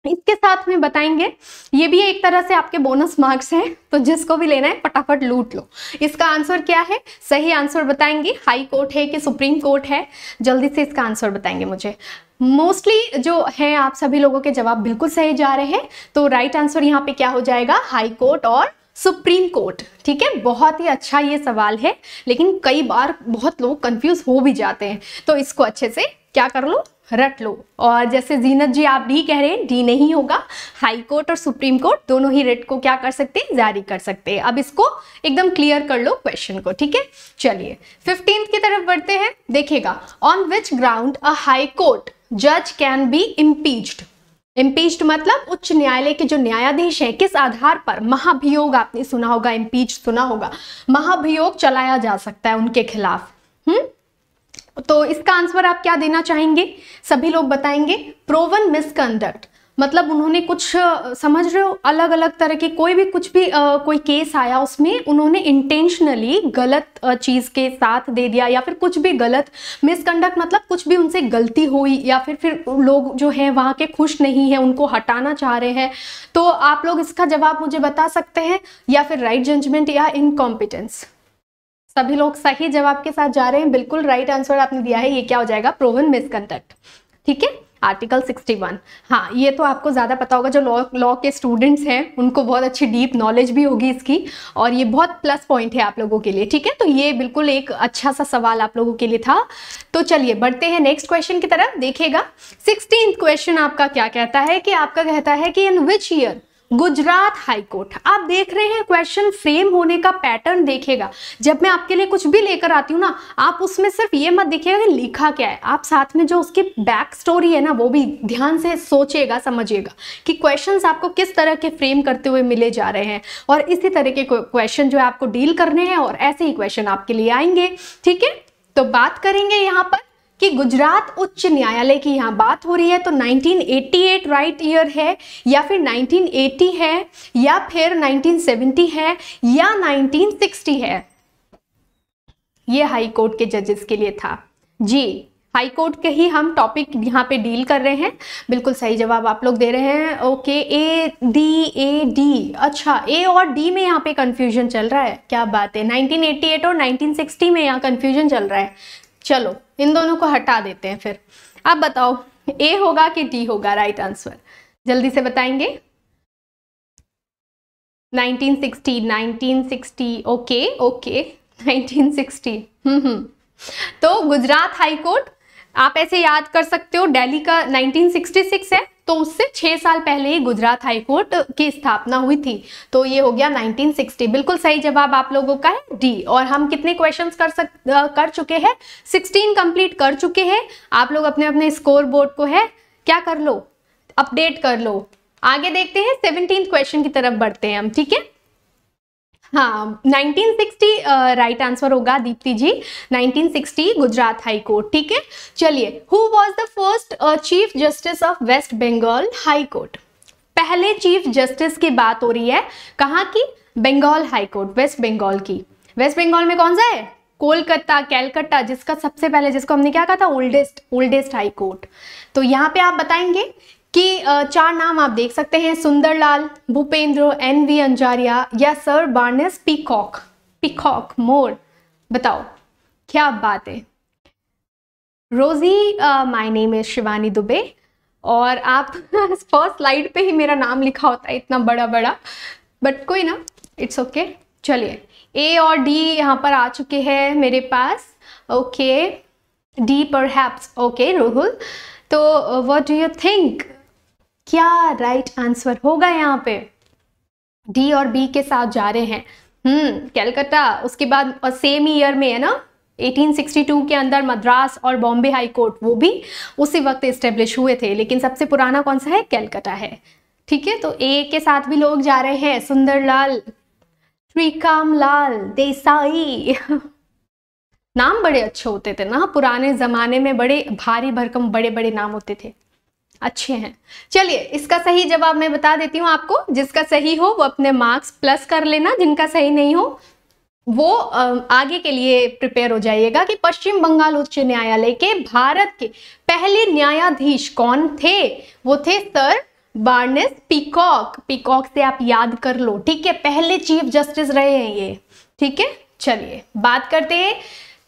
Speaker 1: इसके साथ में बताएंगे ये भी एक तरह से आपके बोनस मार्क्स हैं तो जिसको भी लेना है फटाफट लूट लो इसका आंसर क्या है सही आंसर बताएंगे हाई कोर्ट है कि सुप्रीम कोर्ट है जल्दी से इसका आंसर बताएंगे मुझे मोस्टली जो है आप सभी लोगों के जवाब बिल्कुल सही जा रहे हैं तो राइट आंसर यहाँ पे क्या हो जाएगा हाई कोर्ट और सुप्रीम कोर्ट ठीक है बहुत ही अच्छा ये सवाल है लेकिन कई बार बहुत लोग कंफ्यूज हो भी जाते हैं तो इसको अच्छे से क्या कर लो रट लो और जैसे जीनत जी आप भी कह रहे हैं डी नहीं होगा हाई कोर्ट और सुप्रीम कोर्ट दोनों ही रिट को क्या कर सकते हैं जारी कर सकते हैं अब इसको एकदम क्लियर कर लो क्वेश्चन को ठीक है चलिए फिफ्टींथ की तरफ बढ़ते हैं देखिएगा on which ground a high court जज कैन बी इम्पीच्ड इम्पीच्ड मतलब उच्च न्यायालय के जो न्यायाधीश हैं किस आधार पर महाभियोग आपने सुना होगा इम्पीच सुना होगा महाभियोग चलाया जा सकता है उनके खिलाफ हम्म तो इसका आंसर आप क्या देना चाहेंगे सभी लोग बताएंगे प्रोवन मिसकंडक्ट मतलब उन्होंने कुछ समझ रहे हो अलग अलग तरह के कोई भी कुछ भी आ, कोई केस आया उसमें उन्होंने इंटेंशनली गलत चीज़ के साथ दे दिया या फिर कुछ भी गलत मिसकंडक्ट मतलब कुछ भी उनसे गलती हुई या फिर फिर लोग जो हैं वहाँ के खुश नहीं हैं उनको हटाना चाह रहे हैं तो आप लोग इसका जवाब मुझे बता सकते हैं या फिर राइट जजमेंट या इनकॉम्पिटेंस सभी लोग सही जवाब के साथ जा रहे हैं बिल्कुल राइट आंसर आपने दिया है ये क्या हो जाएगा प्रोवन मिसकंडक्ट ठीक है आर्टिकल 61 हाँ ये तो आपको ज़्यादा पता होगा जो लॉ लॉ के स्टूडेंट्स हैं उनको बहुत अच्छी डीप नॉलेज भी होगी इसकी और ये बहुत प्लस पॉइंट है आप लोगों के लिए ठीक है तो ये बिल्कुल एक अच्छा सा सवाल आप लोगों के लिए था तो चलिए बढ़ते हैं नेक्स्ट क्वेश्चन की तरफ देखिएगा सिक्सटीन क्वेश्चन आपका क्या कहता है कि आपका कहता है कि in which year Gujarat high court आप देख रहे हैं क्वेश्चन फ्रेम होने का पैटर्न देखेगा जब मैं आपके लिए कुछ भी लेकर आती हूँ ना आप उसमें सिर्फ ये मत देखिएगा कि लिखा क्या है आप साथ में जो उसकी बैक स्टोरी है ना वो भी ध्यान से सोचेगा समझिएगा कि क्वेश्चन आपको किस तरह के फ्रेम करते हुए मिले जा रहे हैं और इसी तरह के क्वेश्चन जो है आपको डील करने हैं और ऐसे ही क्वेश्चन आपके लिए आएंगे ठीक है तो बात करेंगे यहाँ पर कि गुजरात उच्च न्यायालय की यहाँ बात हो रही है तो 1988 राइट ईयर है या फिर 1980 है या फिर 1970 है या 1960 है ये हाई कोर्ट के जजेस के लिए था जी हाई कोर्ट के ही हम टॉपिक यहाँ पे डील कर रहे हैं बिल्कुल सही जवाब आप लोग दे रहे हैं okay A D A D अच्छा ए और डी में यहाँ पे कन्फ्यूजन चल रहा है क्या बात है 1988 और 1960 में यहाँ कन्फ्यूजन चल रहा है चलो इन दोनों को हटा देते हैं फिर अब बताओ ए होगा कि डी होगा राइट आंसर जल्दी से बताएंगे 1960 1960 ओके ओके 1960 हम्म, हम्म तो गुजरात हाई कोर्ट आप ऐसे याद कर सकते हो दिल्ली का 1966 है तो उससे छह साल पहले ही गुजरात हाईकोर्ट की स्थापना हुई थी तो ये हो गया 1960 बिल्कुल सही जवाब आप लोगों का है डी और हम कितने क्वेश्चन कर सक कर चुके हैं 16 कंप्लीट कर चुके हैं आप लोग अपने अपने स्कोर बोर्ड को है क्या कर लो अपडेट कर लो आगे देखते हैं सेवनटीन क्वेश्चन की तरफ बढ़ते हैं हम ठीक है हाँ 1960 राइट आंसर होगा दीप्ति जी 1960 गुजरात हाई कोर्ट ठीक है चलिए who was the first chief justice of west Bengal high court पहले चीफ जस्टिस की बात हो रही है कहाँ की Bengal high court west Bengal की वेस्ट बंगाल में कौन सा है कोलकाता कैलकटा जिसका सबसे पहले जिसको हमने क्या कहा था ओल्डेस्ट ओल्डेस्ट हाई कोर्ट तो यहाँ पे आप बताएंगे कि चार नाम आप देख सकते हैं सुंदरलाल भूपेंद्र एन वी अंजारिया या सर बार्नेस पीकॉक पीकॉक मोर बताओ क्या बात है Rosy my name is Shivani Dubey और आप फर्स्ट स्लाइड पे ही मेरा नाम लिखा होता है इतना बड़ा बड़ा बट कोई ना इट्स ओके चलिए ए और डी यहाँ पर आ चुके हैं मेरे पास ओके डी पर ओके रोहुल तो वट डू यू थिंक क्या राइट right आंसर होगा यहाँ पे डी और बी के साथ जा रहे हैं हम्म कैलकटा उसके बाद और सेम ईयर में है ना 1862 के अंदर मद्रास और बॉम्बे हाई कोर्ट वो भी उसी वक्त इस्टेब्लिश हुए थे लेकिन सबसे पुराना कौन सा है कैलकटा है ठीक है तो ए के साथ भी लोग जा रहे हैं सुंदरलाल लाल देसाई नाम बड़े अच्छे होते थे ना पुराने जमाने में बड़े भारी भरकम बड़े बड़े नाम होते थे अच्छे हैं चलिए इसका सही जवाब मैं बता देती हूँ आपको जिसका सही हो वो अपने मार्क्स प्लस कर लेना जिनका सही नहीं हो वो आगे के लिए प्रिपेयर हो जाइएगा कि पश्चिम बंगाल उच्च न्यायालय के भारत के पहले न्यायाधीश कौन थे वो थे सर बार्नेस पीकॉक पीकॉक से आप याद कर लो ठीक है पहले चीफ जस्टिस रहे हैं ये ठीक है चलिए बात करते हैं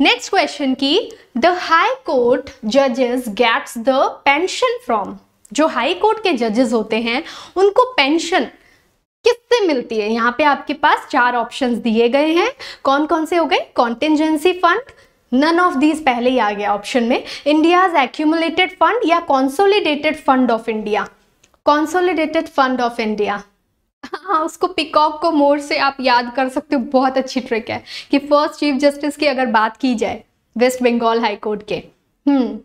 Speaker 1: नेक्स्ट क्वेश्चन की द हाई कोर्ट जजेस गेट्स द पेंशन फ्रॉम जो हाई कोर्ट के जजेस होते हैं उनको पेंशन किससे मिलती है यहाँ पे आपके पास चार ऑप्शंस दिए गए हैं कौन कौन से हो गए contingency fund none of these पहले ही आ गया ऑप्शन में इंडियाज एक्यूमुलेटेड फंड या consolidated fund of India consolidated fund of India हाँ उसको पिकॉक को मोर से आप याद कर सकते हो बहुत अच्छी ट्रिक है कि फर्स्ट चीफ जस्टिस की अगर बात की जाए वेस्ट बंगाल हाई कोर्ट के हम्म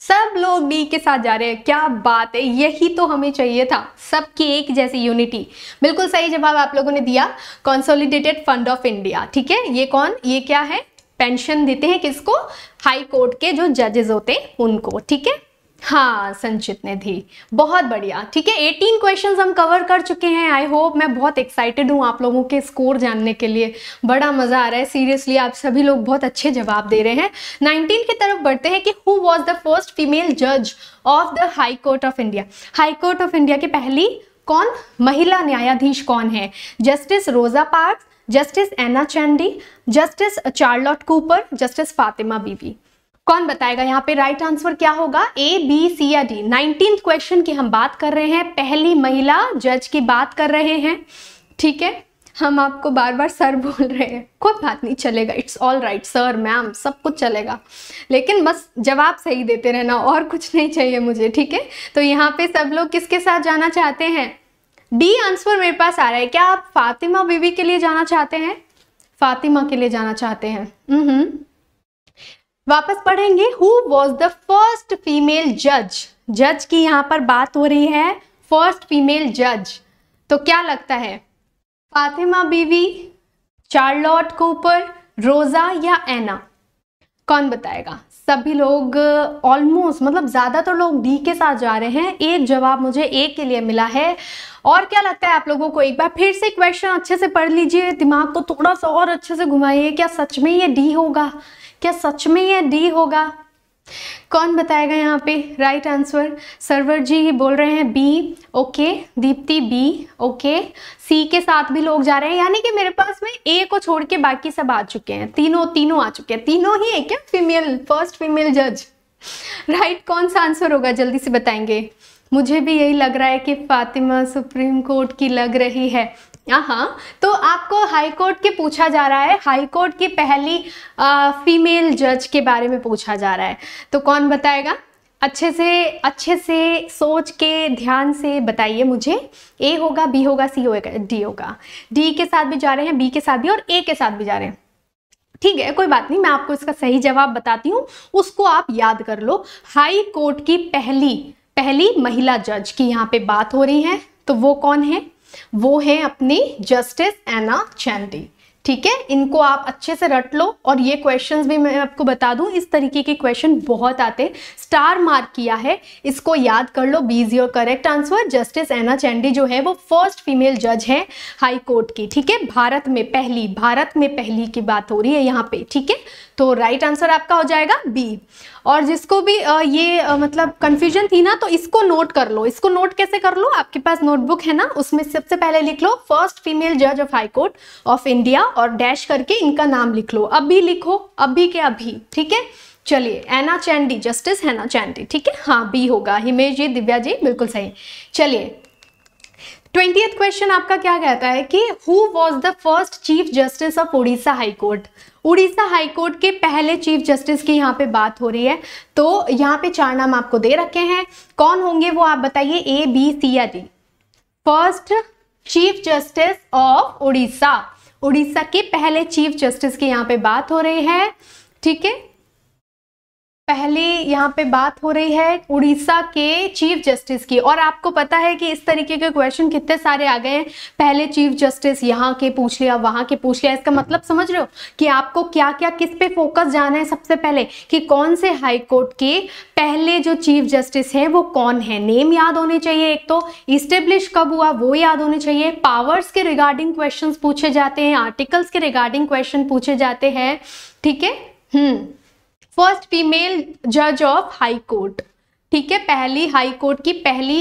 Speaker 1: सब लोग डी के साथ जा रहे हैं क्या बात है यही तो हमें चाहिए था सबके एक जैसी यूनिटी बिल्कुल सही जवाब आप लोगों ने दिया कॉन्सोलिडेटेड फंड ऑफ इंडिया ठीक है ये कौन ये क्या है पेंशन देते हैं किसको हाई कोर्ट के जो जजेस होते हैं उनको ठीक है हाँ संचित ने दी बहुत बढ़िया ठीक है 18 क्वेश्चंस हम कवर कर चुके हैं आई होप मैं बहुत एक्साइटेड हूँ आप लोगों के स्कोर जानने के लिए बड़ा मज़ा आ रहा है सीरियसली आप सभी लोग बहुत अच्छे जवाब दे रहे हैं 19 की तरफ बढ़ते हैं कि who was the first female जज of the high court of India high court of India की पहली कौन महिला न्यायाधीश कौन है justice Rosa Park justice Anna Chandy justice Charlotte Cooper justice Fatima Beevi कौन बताएगा यहाँ पे राइट आंसर क्या होगा ए बी सी या डी नाइनटीन क्वेश्चन की हम बात कर रहे हैं पहली महिला जज की बात कर रहे हैं ठीक है हम आपको बार बार सर बोल रहे हैं कोई बात नहीं चलेगा it's all right sir ma'am सब कुछ चलेगा लेकिन बस जवाब सही देते रहना और कुछ नहीं चाहिए मुझे ठीक है तो यहाँ पे सब लोग किसके साथ जाना चाहते हैं डी आंसर मेरे पास आ रहा है क्या आप फातिमा बीवी के लिए जाना चाहते हैं फातिमा के लिए जाना चाहते हैं हम्म, हम्म। वापस पढ़ेंगे who was the first female जज जज की यहाँ पर बात हो रही है फर्स्ट फीमेल जज तो क्या लगता है फातिमा बीवी चार्लॉट कूपर रोज़ा या एना कौन बताएगा सभी लोग ऑलमोस्ट मतलब ज़्यादातर तो लोग डी के साथ जा रहे हैं एक जवाब मुझे ए के लिए मिला है और क्या लगता है आप लोगों को एक बार फिर से क्वेश्चन अच्छे से पढ़ लीजिए दिमाग को तो थोड़ा सा और अच्छे से घुमाइए क्या सच में ये डी होगा क्या सच में ये डी होगा कौन बताएगा यहाँ पे राइट आंसर सरवर जी बोल रहे हैं B okay Deepti B okay C के साथ भी लोग जा रहे हैं यानी कि मेरे पास में ए को छोड़ के बाकी सब आ चुके हैं तीनों तीनों आ चुके हैं तीनों ही है क्या फीमेल फर्स्ट फीमेल जज राइट कौन सा आंसर होगा जल्दी से बताएंगे मुझे भी यही लग रहा है कि फातिमा सुप्रीम कोर्ट की लग रही है हाँ, हाँ तो आपको हाई कोर्ट के पूछा जा रहा है हाई कोर्ट की पहली आ, फीमेल जज के बारे में पूछा जा रहा है तो कौन बताएगा अच्छे से अच्छे से सोच के ध्यान से बताइए मुझे ए होगा बी होगा सी होगा डी होगा डी के साथ भी जा रहे हैं बी के साथ भी और ए के साथ भी जा रहे हैं ठीक है कोई बात नहीं मैं आपको इसका सही जवाब बताती हूँ उसको आप याद कर लो हाई कोर्ट की पहली पहली महिला जज की यहाँ पे बात हो रही है तो वो कौन है वो हैं अपनी जस्टिस एना चैंडी ठीक है इनको आप अच्छे से रट लो और ये क्वेश्चंस भी मैं आपको बता दूं इस तरीके के क्वेश्चन बहुत आते स्टार मार्क किया है इसको याद कर लो B is your correct answer justice Anna Chandy जो है वो फर्स्ट फीमेल जज है हाई कोर्ट की ठीक है भारत में पहली भारत में पहली की बात हो रही है यहाँ पे ठीक है तो राइट right आंसर आपका हो जाएगा बी और जिसको भी ये मतलब कन्फ्यूजन थी ना तो इसको नोट कर लो इसको नोट कैसे कर लो आपके पास नोटबुक है ना उसमें सबसे पहले लिख लो फर्स्ट फीमेल जज of high court of India और डैश करके इनका नाम लिख लो अभी लिखो अभी के अभी ठीक है चलिए एना चैंडी जस्टिस हैना चैंडी ठीक है हाँ बी होगा हिमेश जी दिव्या जी बिल्कुल सही चलिए ट्वेंटी क्वेश्चन आपका क्या कहता है कि who was the first chief justice of Orissa high court Orissa high court के पहले चीफ जस्टिस की यहाँ पे बात हो रही है तो यहाँ पे चार नाम आपको दे रखे हैं कौन होंगे वो आप बताइए ए बी सी या D first chief justice of Orissa Orissa के पहले चीफ जस्टिस की यहाँ पे बात हो रही है ठीक है पहले यहाँ पे बात हो रही है उड़ीसा के चीफ जस्टिस की और आपको पता है कि इस तरीके के क्वेश्चन कितने सारे आ गए हैं पहले चीफ जस्टिस यहाँ के पूछ लिया वहाँ के पूछ लिया इसका मतलब समझ रहे हो कि आपको क्या क्या किस पे फोकस जाना है सबसे पहले कि कौन से हाई कोर्ट के पहले जो चीफ जस्टिस हैं वो कौन है नेम याद होने चाहिए एक तो इस्टेब्लिश कब हुआ वो याद होने चाहिए पावर्स के रिगार्डिंग क्वेश्चन पूछे जाते हैं आर्टिकल्स के रिगार्डिंग क्वेश्चन पूछे जाते हैं ठीक है हम्म फर्स्ट फीमेल जज ऑफ हाई कोर्ट ठीक है पहली हाई कोर्ट की पहली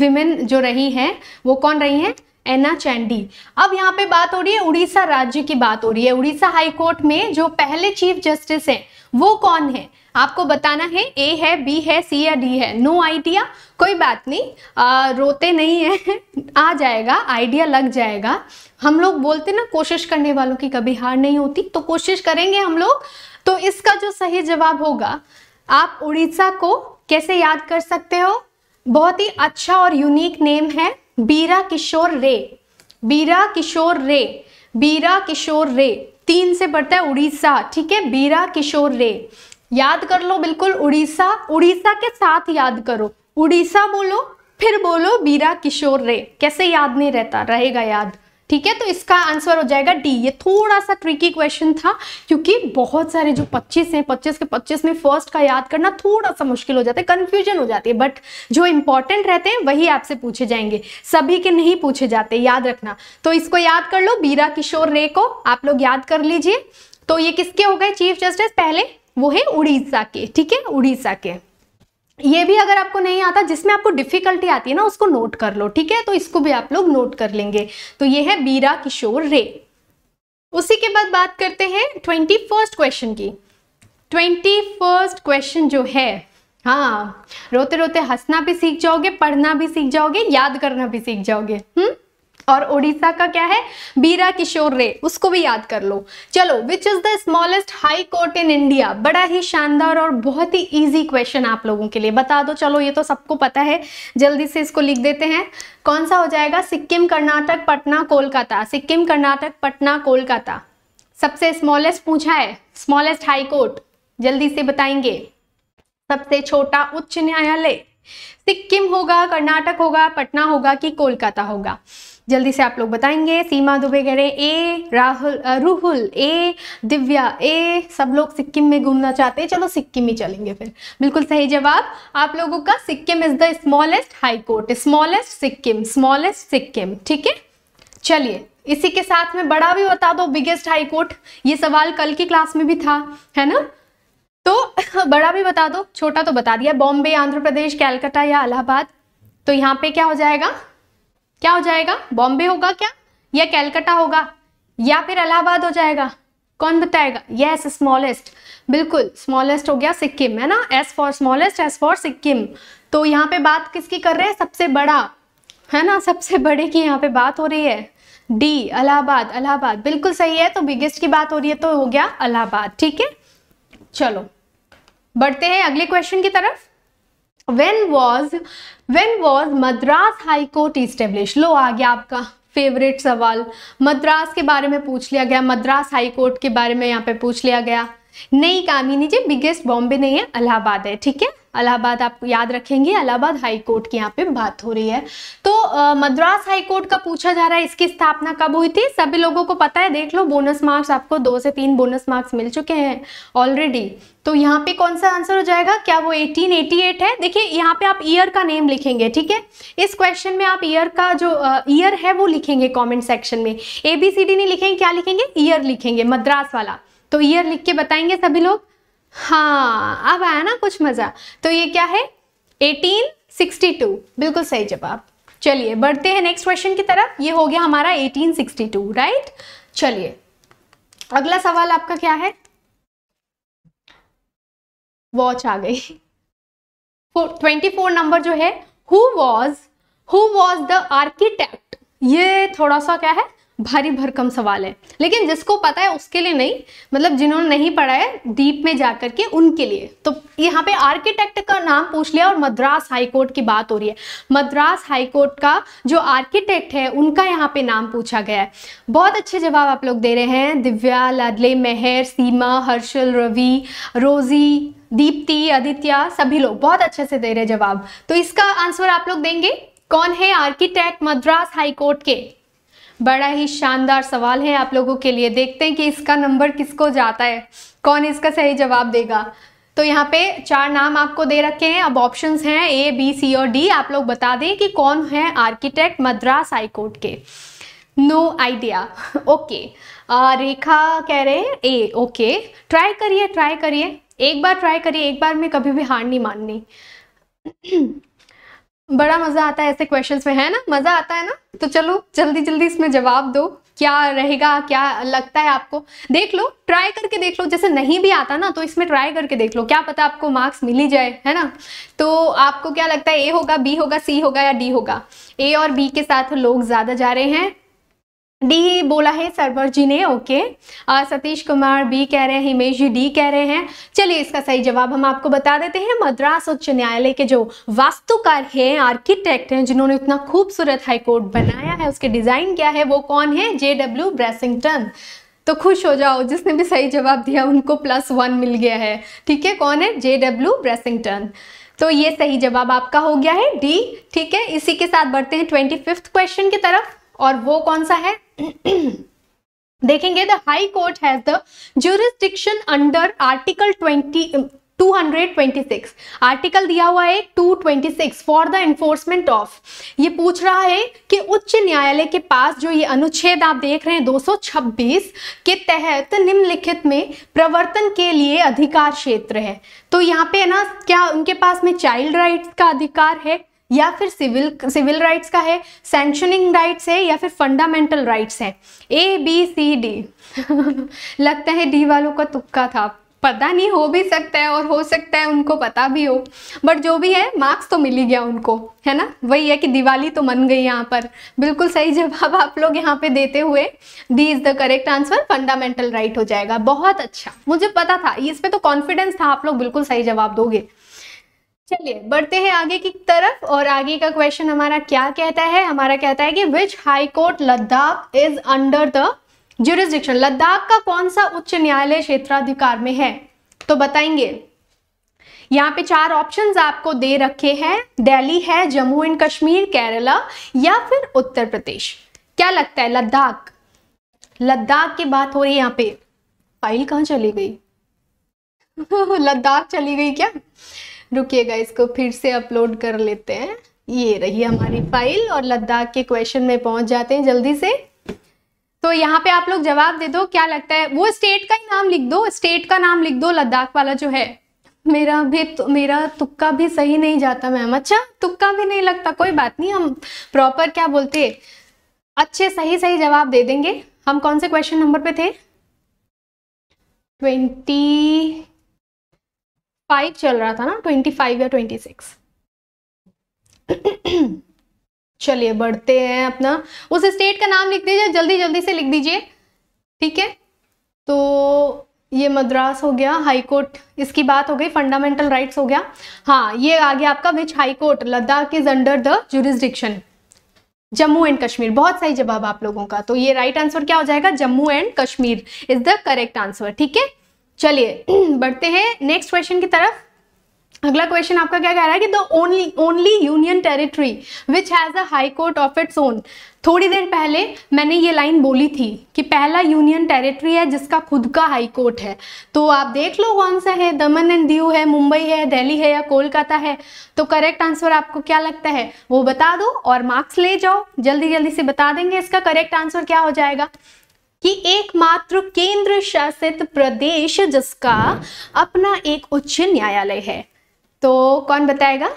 Speaker 1: विमेन जो रही हैं वो कौन रही हैं एना चैंडी अब यहाँ पे बात हो रही है उड़ीसा राज्य की बात हो रही है उड़ीसा हाई कोर्ट में जो पहले चीफ जस्टिस हैं वो कौन है आपको बताना है ए है बी है सी या डी है नो no आइडिया कोई बात नहीं आ, रोते नहीं है आ जाएगा आइडिया लग जाएगा हम लोग बोलते ना कोशिश करने वालों की कभी हार नहीं होती तो कोशिश करेंगे हम लोग तो इसका जो सही जवाब होगा आप उड़ीसा को कैसे याद कर सकते हो बहुत ही अच्छा और यूनिक नेम है बीरा किशोर रे बीरा किशोर रे बीरा किशोर रे तीन से पड़ता है उड़ीसा ठीक है बीरा किशोर रे याद कर लो बिल्कुल उड़ीसा उड़ीसा के साथ याद करो उड़ीसा बोलो फिर बोलो बीरा किशोर रे कैसे याद नहीं रहता रहेगा याद ठीक है तो इसका आंसर हो जाएगा डी ये थोड़ा सा ट्रिकी क्वेश्चन था क्योंकि बहुत सारे जो 25 हैं 25 के 25 में फर्स्ट का याद करना थोड़ा सा मुश्किल हो जाता है कंफ्यूजन हो जाती है बट जो इंपॉर्टेंट रहते हैं वही आपसे पूछे जाएंगे सभी के नहीं पूछे जाते याद रखना तो इसको याद कर लो बीरा किशोर रे को आप लोग याद कर लीजिए तो ये किसके हो गए चीफ जस्टिस पहले वो है उड़ीसा के ठीक है उड़ीसा के ये भी अगर आपको नहीं आता जिसमें आपको डिफिकल्टी आती है ना उसको नोट कर लो ठीक है तो इसको भी आप लोग नोट कर लेंगे तो ये है बीरा किशोर रे उसी के बाद बात करते हैं ट्वेंटी फर्स्ट क्वेश्चन की ट्वेंटी फर्स्ट क्वेश्चन जो है हाँ रोते रोते हंसना भी सीख जाओगे पढ़ना भी सीख जाओगे याद करना भी सीख जाओगे हम्म और ओडिशा का क्या है बीरा किशोर रे उसको भी याद कर लो चलो which is the smallest high court in India बड़ा ही शानदार और बहुत ही इजी क्वेश्चन आप लोगों के लिए बता दो चलो ये तो सबको पता है जल्दी से इसको लिख देते हैं कौन सा हो जाएगा सिक्किम कर्नाटक पटना कोलकाता सिक्किम कर्नाटक पटना कोलकाता सबसे स्मॉलेस्ट पूछा है स्मॉलेस्ट हाई कोर्ट जल्दी से बताएंगे सबसे छोटा उच्च न्यायालय सिक्किम होगा कर्नाटक होगा पटना होगा कि कोलकाता होगा जल्दी से आप लोग बताएंगे सीमा दुबे कह रहे हैं ए राहुल रूहुल ए दिव्या ए सब लोग सिक्किम में घूमना चाहते हैं चलो सिक्किम ही चलेंगे फिर बिल्कुल सही जवाब आप लोगों का Sikkim is the smallest high court smallest Sikkim smallest Sikkim ठीक है चलिए इसी के साथ में बड़ा भी बता दो बिगेस्ट हाई कोर्ट ये सवाल कल की क्लास में भी था है ना तो बड़ा भी बता दो छोटा तो बता दिया बॉम्बे आंध्र प्रदेश कैलकाटा या इलाहाबाद तो यहाँ पे क्या हो जाएगा क्या हो जाएगा बॉम्बे होगा क्या या कैलकटा होगा या फिर अलाहाबाद हो जाएगा कौन बताएगा यस स्मॉलेस्ट बिल्कुल स्मॉलेस्ट हो गया सिक्किम है ना S for smallest S for Sikkim तो यहाँ पे बात किसकी कर रहे हैं सबसे बड़ा है ना सबसे बड़े की यहाँ पे बात हो रही है डी अलाहाबाद अलाहाबाद बिल्कुल सही है तो बिगेस्ट की बात हो रही है तो हो गया अलाहाबाद ठीक है चलो बढ़ते हैं अगले क्वेश्चन की तरफ when was when was madras high court established लो आ गया आपका फेवरेट सवाल मद्रास के बारे में पूछ लिया गया मद्रास हाई कोर्ट के बारे में यहाँ पे पूछ लिया गया नहीं कामिनी नीचे बिगेस्ट बॉम्बे नहीं है इलाहाबाद है ठीक है अलाहाबाद आप याद रखेंगे अलाहाबाद हाई कोर्ट की यहाँ पे बात हो रही है तो मद्रास हाई कोर्ट का पूछा जा रहा है इसकी स्थापना कब हुई थी सभी लोगों को पता है देख लो बोनस मार्क्स आपको दो से तीन बोनस मार्क्स मिल चुके हैं ऑलरेडी तो यहाँ पे कौन सा आंसर हो जाएगा क्या वो 1888 है देखिए यहाँ पे आप ईयर का नेम लिखेंगे ठीक है इस क्वेश्चन में आप ईयर का जो ईयर है वो लिखेंगे कॉमेंट सेक्शन में ए बी सी डी नहीं लिखेंगे क्या लिखेंगे ईयर लिखेंगे मद्रास वाला तो ईयर लिख के बताएंगे सभी लोग हाँ अब आया ना कुछ मज़ा तो ये क्या है 1862 बिल्कुल सही जवाब चलिए बढ़ते हैं नेक्स्ट क्वेश्चन की तरफ ये हो गया हमारा 1862 राइट चलिए अगला सवाल आपका क्या है वॉच आ गई ट्वेंटी फोर नंबर जो है who was who was the architect ये थोड़ा सा क्या है भारी भरकम सवाल है लेकिन जिसको पता है उसके लिए नहीं मतलब जिन्होंने नहीं पढ़ा है दीप में जाकर के उनके लिए तो यहाँ पे आर्किटेक्ट का नाम पूछ लिया और मद्रास हाईकोर्ट की बात हो रही है मद्रास हाईकोर्ट का जो आर्किटेक्ट है उनका यहाँ पे नाम पूछा गया है बहुत अच्छे जवाब आप लोग दे रहे हैं दिव्या लदले मेहर सीमा हर्षल रवि रोजी दीप्ति आदित्य सभी लोग बहुत अच्छे से दे रहे जवाब तो इसका आंसर आप लोग देंगे कौन है आर्किटेक्ट मद्रास हाईकोर्ट के बड़ा ही शानदार सवाल है आप लोगों के लिए देखते हैं कि इसका नंबर किसको जाता है कौन इसका सही जवाब देगा तो यहाँ पे चार नाम आपको दे रखे हैं अब ऑप्शंस हैं ए बी सी और डी आप लोग बता दें कि कौन है आर्किटेक्ट मद्रास हाई कोर्ट के नो आइडिया ओके रेखा कह रहे हैं ए ओके ट्राई करिए ट्राई करिए एक बार ट्राई करिए एक बार में कभी भी हार नहीं माननी बड़ा मजा आता है ऐसे क्वेश्चंस में है ना मजा आता है ना तो चलो जल्दी जल्दी इसमें जवाब दो क्या रहेगा क्या लगता है आपको देख लो ट्राई करके देख लो जैसे नहीं भी आता ना तो इसमें ट्राई करके देख लो क्या पता आपको मार्क्स मिल ही जाए है ना तो आपको क्या लगता है ए होगा बी होगा सी होगा या डी होगा ए और बी के साथ लोग ज़्यादा जा रहे हैं डी बोला है सरवर जी ने ओके आ, सतीश कुमार बी कह रहे हैं हिमेश जी डी कह रहे हैं चलिए इसका सही जवाब हम आपको बता देते हैं मद्रास उच्च न्यायालय के जो वास्तुकार हैं आर्किटेक्ट हैं जिन्होंने इतना खूबसूरत हाईकोर्ट बनाया है उसके डिजाइन क्या है वो कौन है जे डब्ल्यू ब्रेसिंगटन तो खुश हो जाओ जिसने भी सही जवाब दिया उनको प्लस वन मिल गया है ठीक है कौन है जे डब्ल्यू ब्रेसिंगटन तो ये सही जवाब आपका हो गया है डी ठीक है इसी के साथ बढ़ते हैं ट्वेंटी क्वेश्चन की तरफ और वो कौन सा है देखेंगे the high court has the jurisdiction under article twenty 226 article दिया हुआ है 226 फॉर द एनफोर्समेंट ऑफ ये पूछ रहा है कि उच्च न्यायालय के पास जो ये अनुच्छेद आप देख रहे हैं 226 के तहत निम्नलिखित में प्रवर्तन के लिए अधिकार क्षेत्र है तो यहाँ पे है ना क्या उनके पास में चाइल्ड राइट्स का अधिकार है या फिर सिविल सिविल राइट्स का है सेंक्शनिंग राइट्स है या फिर फंडामेंटल राइट्स है ए बी सी डी लगता है डी वालों का तुक्का था पता नहीं हो भी सकता है और हो सकता है उनको पता भी हो बट जो भी है मार्क्स तो मिल ही गया उनको है ना वही है कि दिवाली तो मन गई यहाँ पर बिल्कुल सही जवाब आप लोग यहाँ पे देते हुए D is the correct answer fundamental right हो जाएगा बहुत अच्छा मुझे पता था इस पे तो कॉन्फिडेंस था आप लोग बिल्कुल सही जवाब दोगे चलिए बढ़ते हैं आगे की तरफ और आगे का क्वेश्चन हमारा क्या कहता है हमारा कहता है कि which high court Ladakh is under the jurisdiction Ladakh का कौन सा उच्च न्यायालय क्षेत्राधिकार में है तो बताएंगे यहाँ पे चार ऑप्शंस आपको दे रखे हैं दिल्ली है जम्मू एंड कश्मीर केरला या फिर उत्तर प्रदेश क्या लगता है लद्दाख लद्दाख की बात हो रही है यहाँ पे फाइल कहाँ चली गई लद्दाख चली गई क्या रुकिएगा इसको फिर से अपलोड कर लेते हैं ये रही हमारी फाइल और लद्दाख के क्वेश्चन में पहुंच जाते हैं जल्दी से तो यहाँ पे आप लोग जवाब दे दो क्या लगता है वो स्टेट का ही नाम लिख दो स्टेट का नाम लिख दो लद्दाख वाला जो है मेरा भी तो, मेरा तुक्का भी सही नहीं जाता मैम अच्छा तुक्का भी नहीं लगता कोई बात नहीं हम प्रॉपर क्या बोलते अच्छे सही सही जवाब दे देंगे हम कौन से क्वेश्चन नंबर पे थे ट्वेंटी फाइव चल रहा था ना ट्वेंटी फाइव या ट्वेंटी सिक्स चलिए बढ़ते हैं अपना उस स्टेट का नाम लिख दीजिए जल्दी जल्दी से लिख दीजिए ठीक है तो ये मद्रास हो गया हाई कोर्ट इसकी बात हो गई फंडामेंटल राइट्स हो गया हाँ ये आ गया आपका which high court Ladakh is under the jurisdiction Jammu and Kashmir बहुत सही जवाब आप लोगों का तो ये राइट right आंसर क्या हो जाएगा Jammu and Kashmir is the correct answer ठीक है चलिए बढ़ते हैं नेक्स्ट क्वेश्चन की तरफ अगला क्वेश्चन आपका क्या कह रहा है कि the only only union territory which has a high court of its own थोड़ी देर पहले मैंने ये लाइन बोली थी कि पहला यूनियन टेरिटरी है जिसका खुद का हाई कोर्ट है तो आप देख लो कौन सा है दमन एंड दीव है मुंबई है दिल्ली है या कोलकाता है तो करेक्ट आंसर आपको क्या लगता है वो बता दो और मार्क्स ले जाओ जल्दी जल्दी से बता देंगे इसका करेक्ट आंसर क्या हो जाएगा कि एकमात्र केंद्र शासित प्रदेश जिसका अपना एक उच्च न्यायालय है तो कौन बताएगा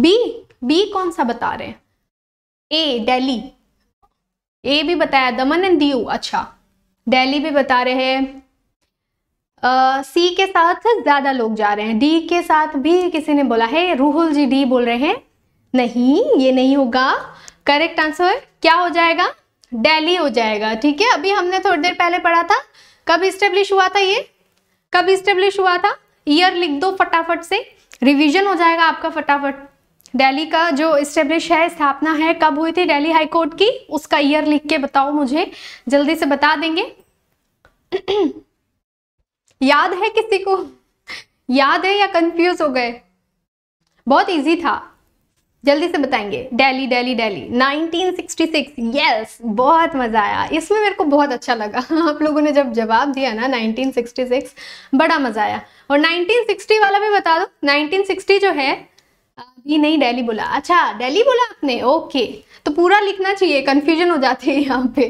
Speaker 1: बी बी कौन सा बता रहे ए दिल्ली ए भी बताया दमन एंड दीव अच्छा दिल्ली भी बता रहे हैं सी के साथ ज्यादा लोग जा रहे हैं डी के साथ भी किसी ने बोला है रूहुल जी डी बोल रहे हैं नहीं ये नहीं होगा करेक्ट आंसर क्या हो जाएगा डेली हो जाएगा ठीक है अभी हमने थोड़ी देर पहले पढ़ा था कब इस्टेब्लिश हुआ था ये कब इस्टेब्लिश हुआ था ईयर लिख दो फटाफट से रिविजन हो जाएगा आपका फटाफट दिल्ली का जो इस्टेब्लिश है स्थापना है कब हुई थी दिल्ली हाई कोर्ट की उसका ईयर लिख के बताओ मुझे जल्दी से बता देंगे याद है किसी को याद है या कंफ्यूज हो गए बहुत इजी था जल्दी से बताएंगे डेली डेली डेली 1966 यस बहुत मज़ा आया इसमें मेरे को बहुत अच्छा लगा आप लोगों ने जब जवाब दिया ना 1966 बड़ा मज़ा आया और 1960 वाला भी बता दो 1960 जो है अभी नहीं डेली बोला अच्छा डेली बोला आपने ओके तो पूरा लिखना चाहिए कन्फ्यूजन हो जाती है यहाँ पे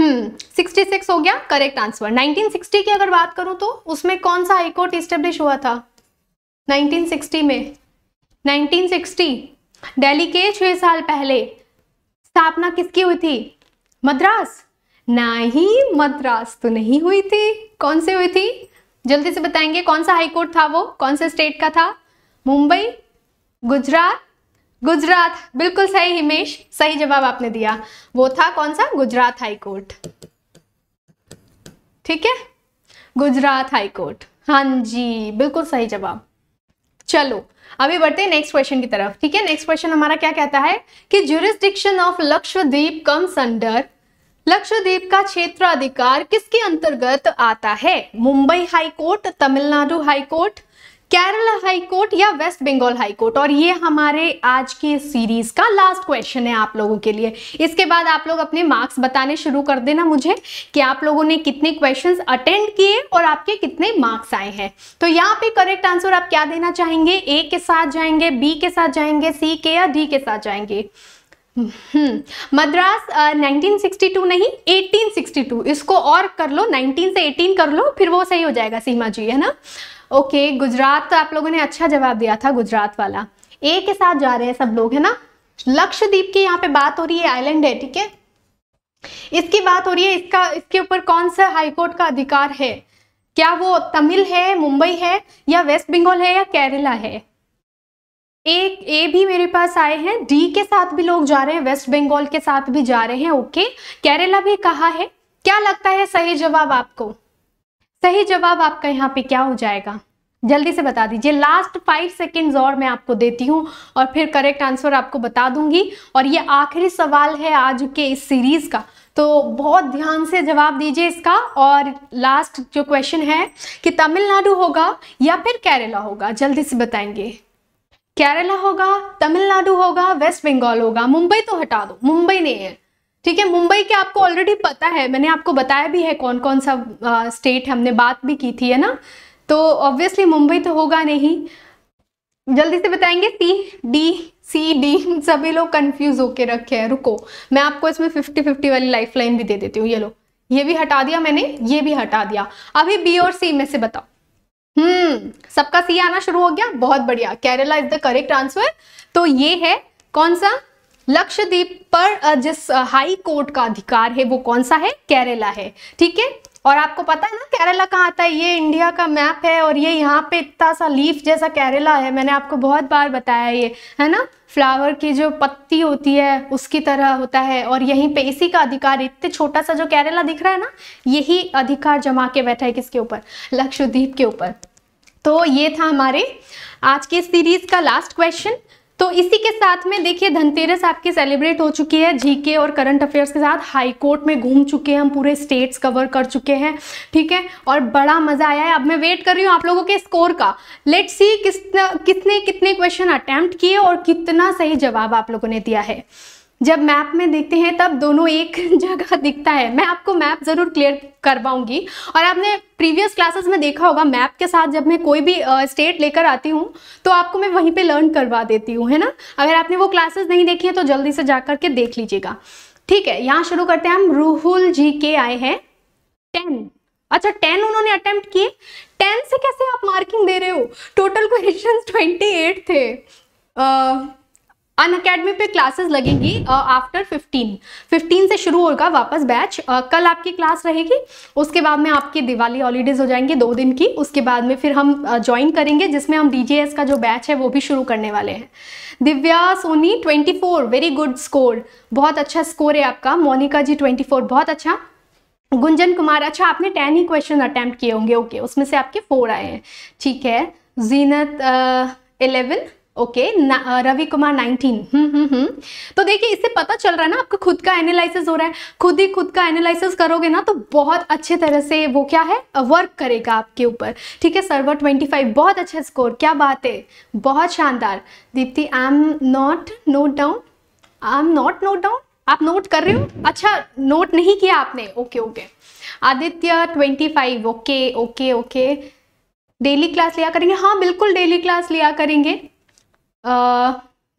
Speaker 1: हम्म, सिक्सटी सिक्स हो गया करेक्ट आंसर 1960 की अगर बात करूँ तो उसमें कौन सा हाईकोर्ट इस्टेब्लिश हुआ था 1960 में 1960 दिल्ली के छह साल पहले स्थापना किसकी हुई थी मद्रास नहीं मद्रास तो नहीं हुई थी कौन से हुई थी जल्दी से बताएंगे कौन सा हाई कोर्ट था वो कौन से स्टेट का था मुंबई गुजरात गुजरात बिल्कुल सही हिमेश सही जवाब आपने दिया वो था कौन सा गुजरात हाई कोर्ट ठीक है गुजरात हाई कोर्ट हाँ जी बिल्कुल सही जवाब चलो अभी बढ़ते हैं नेक्स्ट क्वेश्चन की तरफ ठीक है नेक्स्ट क्वेश्चन हमारा क्या कहता है कि jurisdiction of Lakshadweep comes under Lakshadweep का क्षेत्र अधिकार किसके अंतर्गत आता है Mumbai high court Tamil Nadu high court Kerala high court या वेस्ट बंगाल हाईकोर्ट और ये हमारे आज की सीरीज का लास्ट क्वेश्चन है आप लोगों के लिए इसके बाद आप लोग अपने मार्क्स बताने शुरू कर देना मुझे कि आप लोगों ने कितने क्वेश्चंस अटेंड किए और आपके कितने मार्क्स आए हैं तो यहाँ पे करेक्ट आंसर आप क्या देना चाहेंगे ए के साथ जाएंगे बी के साथ जाएंगे सी के या डी के साथ जाएंगे हम्म, मद्रास uh, 1962 नहीं 1862 इसको और कर लो 19 से 18 कर लो फिर वो सही हो जाएगा सीमा जी है ना ओके गुजरात तो आप लोगों ने अच्छा जवाब दिया था गुजरात वाला ए के साथ जा रहे हैं सब लोग है ना लक्षद्वीप की यहाँ पे बात हो रही है आइलैंड है ठीक है इसकी बात हो रही है इसका इसके ऊपर कौन सा हाईकोर्ट का अधिकार है क्या वो तमिल है मुंबई है या वेस्ट बंगाल है या केरला है ए ए भी मेरे पास आए हैं डी के साथ भी लोग जा रहे हैं वेस्ट बंगाल के साथ भी जा रहे हैं ओके केरला भी कहा है क्या लगता है सही जवाब आपको सही जवाब आपका यहाँ पे क्या हो जाएगा जल्दी से बता दीजिए लास्ट फाइव सेकेंड्स और मैं आपको देती हूँ और फिर करेक्ट आंसर आपको बता दूंगी और ये आखिरी सवाल है आज के इस सीरीज़ का तो बहुत ध्यान से जवाब दीजिए इसका और लास्ट जो क्वेश्चन है कि तमिलनाडु होगा या फिर केरला होगा जल्दी से बताएंगे केरला होगा तमिलनाडु होगा वेस्ट बंगाल होगा मुंबई तो हटा दो मुंबई नहीं है ठीक है मुंबई के आपको ऑलरेडी पता है मैंने आपको बताया भी है कौन कौन सा आ, स्टेट हमने बात भी की थी है ना तो ऑब्वियसली मुंबई तो होगा नहीं जल्दी से बताएंगे सी डी सी डी सभी लोग कंफ्यूज होके रखे हैं रुको मैं आपको इसमें फिफ्टी फिफ्टी वाली लाइफ लाइन भी दे देती हूँ ये लो ये भी हटा दिया मैंने ये भी हटा दिया अभी बी और सी में से बताओ हम्म सबका सी आना शुरू हो गया बहुत बढ़िया Kerala is the correct answer तो ये है कौन सा लक्षद्वीप पर जिस हाई कोर्ट का अधिकार है वो कौन सा है केरला है ठीक है और आपको पता है ना केरला कहाँ आता है ये इंडिया का मैप है और ये यहाँ पे इतना सा लीफ जैसा केरला है मैंने आपको बहुत बार बताया ये है ना फ्लावर की जो पत्ती होती है उसकी तरह होता है और यहीं पे इसी का अधिकार इतने छोटा सा जो केरला दिख रहा है ना यही अधिकार जमा के बैठा है किसके ऊपर लक्षद्वीप के ऊपर तो ये था हमारे आज की सीरीज का लास्ट क्वेश्चन तो इसी के साथ में देखिए धनतेरस आपकी सेलिब्रेट हो चुकी है जीके और करंट अफेयर्स के साथ हाई कोर्ट में घूम चुके हैं हम पूरे स्टेट्स कवर कर चुके हैं ठीक है और बड़ा मज़ा आया है अब मैं वेट कर रही हूँ आप लोगों के स्कोर का लेट सी किस कितने कितने क्वेश्चन अटैम्प्ट किए और कितना सही जवाब आप लोगों ने दिया है जब मैप में देखते हैं तब दोनों एक जगह दिखता है मैं आपको मैप ज़रूर क्लियर करवाऊंगी और आपने प्रीवियस क्लासेस में देखा होगा मैप के साथ जब मैं कोई भी स्टेट लेकर आती हूँ तो आपको मैं वहीं पे लर्न करवा देती हूँ है ना अगर आपने वो क्लासेस नहीं देखी है तो जल्दी से जा करके देख लीजिएगा ठीक है यहाँ शुरू करते हैं हम रूहुल जी के आए हैं टेन अच्छा टेन उन्होंने अटेम्प्ट किए टेन से कैसे आप मार्किंग दे रहे हो टोटल क्वेश्चन ट्वेंटी एट थे अन अकेडमी पे क्लासेस लगेंगी आफ्टर फिफ्टीन फिफ्टीन से शुरू होगा वापस बैच uh, कल आपकी क्लास रहेगी उसके बाद में आपकी दिवाली हॉलीडेज हो जाएंगे दो दिन की उसके बाद में फिर हम ज्वाइन uh, करेंगे जिसमें हम डी का जो बैच है वो भी शुरू करने वाले हैं Divya Soni 24 very good score बहुत अच्छा स्कोर है आपका मोनिका जी 24 बहुत अच्छा गुंजन कुमार अच्छा आपने टेन ही क्वेश्चन अटैम्प्ट किए होंगे ओके okay, उसमें से आपके फोर आए हैं ठीक है Zeenat eleven okay Ravi Kumar nineteen तो देखिए इससे पता चल रहा है ना आपका खुद का एनालिसिस हो रहा है खुद ही खुद का एनालिसिस करोगे ना तो बहुत अच्छे तरह से वो क्या है वर्क uh, करेगा आपके ऊपर ठीक है सर्वर ट्वेंटी फाइव बहुत अच्छा स्कोर क्या बात है बहुत शानदार Deepti I am not note down I am not note down आप नोट कर रहे हो अच्छा नोट नहीं किया आपने okay okay Aditya twenty five okay okay okay daily class लिया करेंगे हाँ बिल्कुल डेली क्लास लिया करेंगे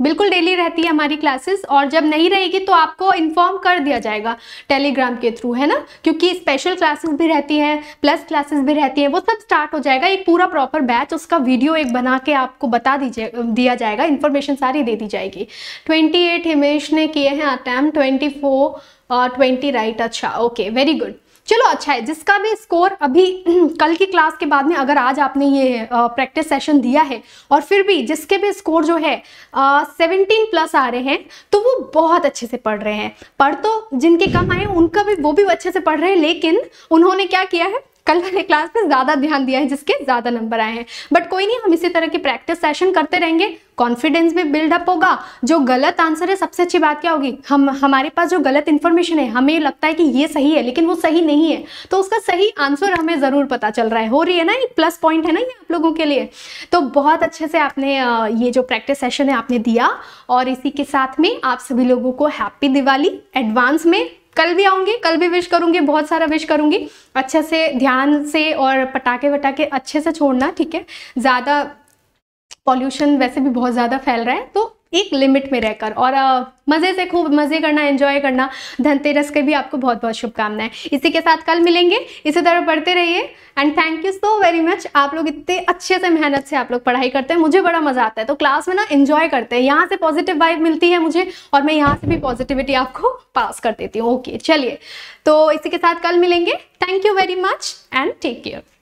Speaker 1: बिल्कुल डेली रहती है हमारी क्लासेस और जब नहीं रहेगी तो आपको इन्फॉर्म कर दिया जाएगा टेलीग्राम के थ्रू है ना क्योंकि स्पेशल क्लासेस भी रहती हैं प्लस क्लासेस भी रहती हैं वो सब स्टार्ट हो जाएगा एक पूरा प्रॉपर बैच उसका वीडियो एक बना के आपको बता दीजिए दिया जाएगा इन्फॉर्मेशन सारी दे दी जाएगी ट्वेंटी एट हिमेश ने किए हैं attempt twenty four twenty right अच्छा ओके वेरी गुड चलो अच्छा है जिसका भी स्कोर अभी कल की क्लास के बाद में अगर आज आपने ये प्रैक्टिस सेशन दिया है और फिर भी जिसके भी स्कोर जो है सेवनटीन प्लस आ रहे हैं तो वो बहुत अच्छे से पढ़ रहे हैं पढ़ तो जिनके कम आए उनका भी वो भी अच्छे से पढ़ रहे हैं लेकिन उन्होंने क्या किया है कल वाले क्लास में ज़्यादा ध्यान दिया है जिसके ज़्यादा नंबर आए हैं बट कोई नहीं हम इसी तरह की प्रैक्टिस सेशन करते रहेंगे कॉन्फिडेंस भी बिल्डअप होगा जो गलत आंसर है सबसे अच्छी बात क्या होगी हम हमारे पास जो गलत इन्फॉर्मेशन है हमें लगता है कि ये सही है लेकिन वो सही नहीं है तो उसका सही आंसर हमें ज़रूर पता चल रहा है हो रही है ना एक प्लस पॉइंट है ना ये आप लोगों के लिए तो बहुत अच्छे से आपने ये जो प्रैक्टिस सेशन है आपने दिया और इसी के साथ में आप सभी लोगों को हैप्पी दिवाली एडवांस में कल भी आऊँगी कल भी विश करूँगी बहुत सारा विश करूँगी अच्छे से ध्यान से और पटाखे वटाखे अच्छे से छोड़ना ठीक है ज़्यादा पॉल्यूशन वैसे भी बहुत ज़्यादा फैल रहा है तो एक लिमिट में रहकर और मज़े से खूब मज़े करना एंजॉय करना धनतेरस के भी आपको बहुत बहुत शुभकामनाएं इसी के साथ कल मिलेंगे इसी तरह पढ़ते रहिए and thank you so very much आप लोग इतने अच्छे से मेहनत से आप लोग पढ़ाई करते हैं मुझे बड़ा मज़ा आता है तो क्लास में ना इन्जॉय करते हैं यहाँ से पॉजिटिव वाइब मिलती है मुझे और मैं यहाँ से भी पॉजिटिविटी आपको पास कर देती हूँ ओके चलिए तो इसी के साथ कल मिलेंगे thank you very much and take care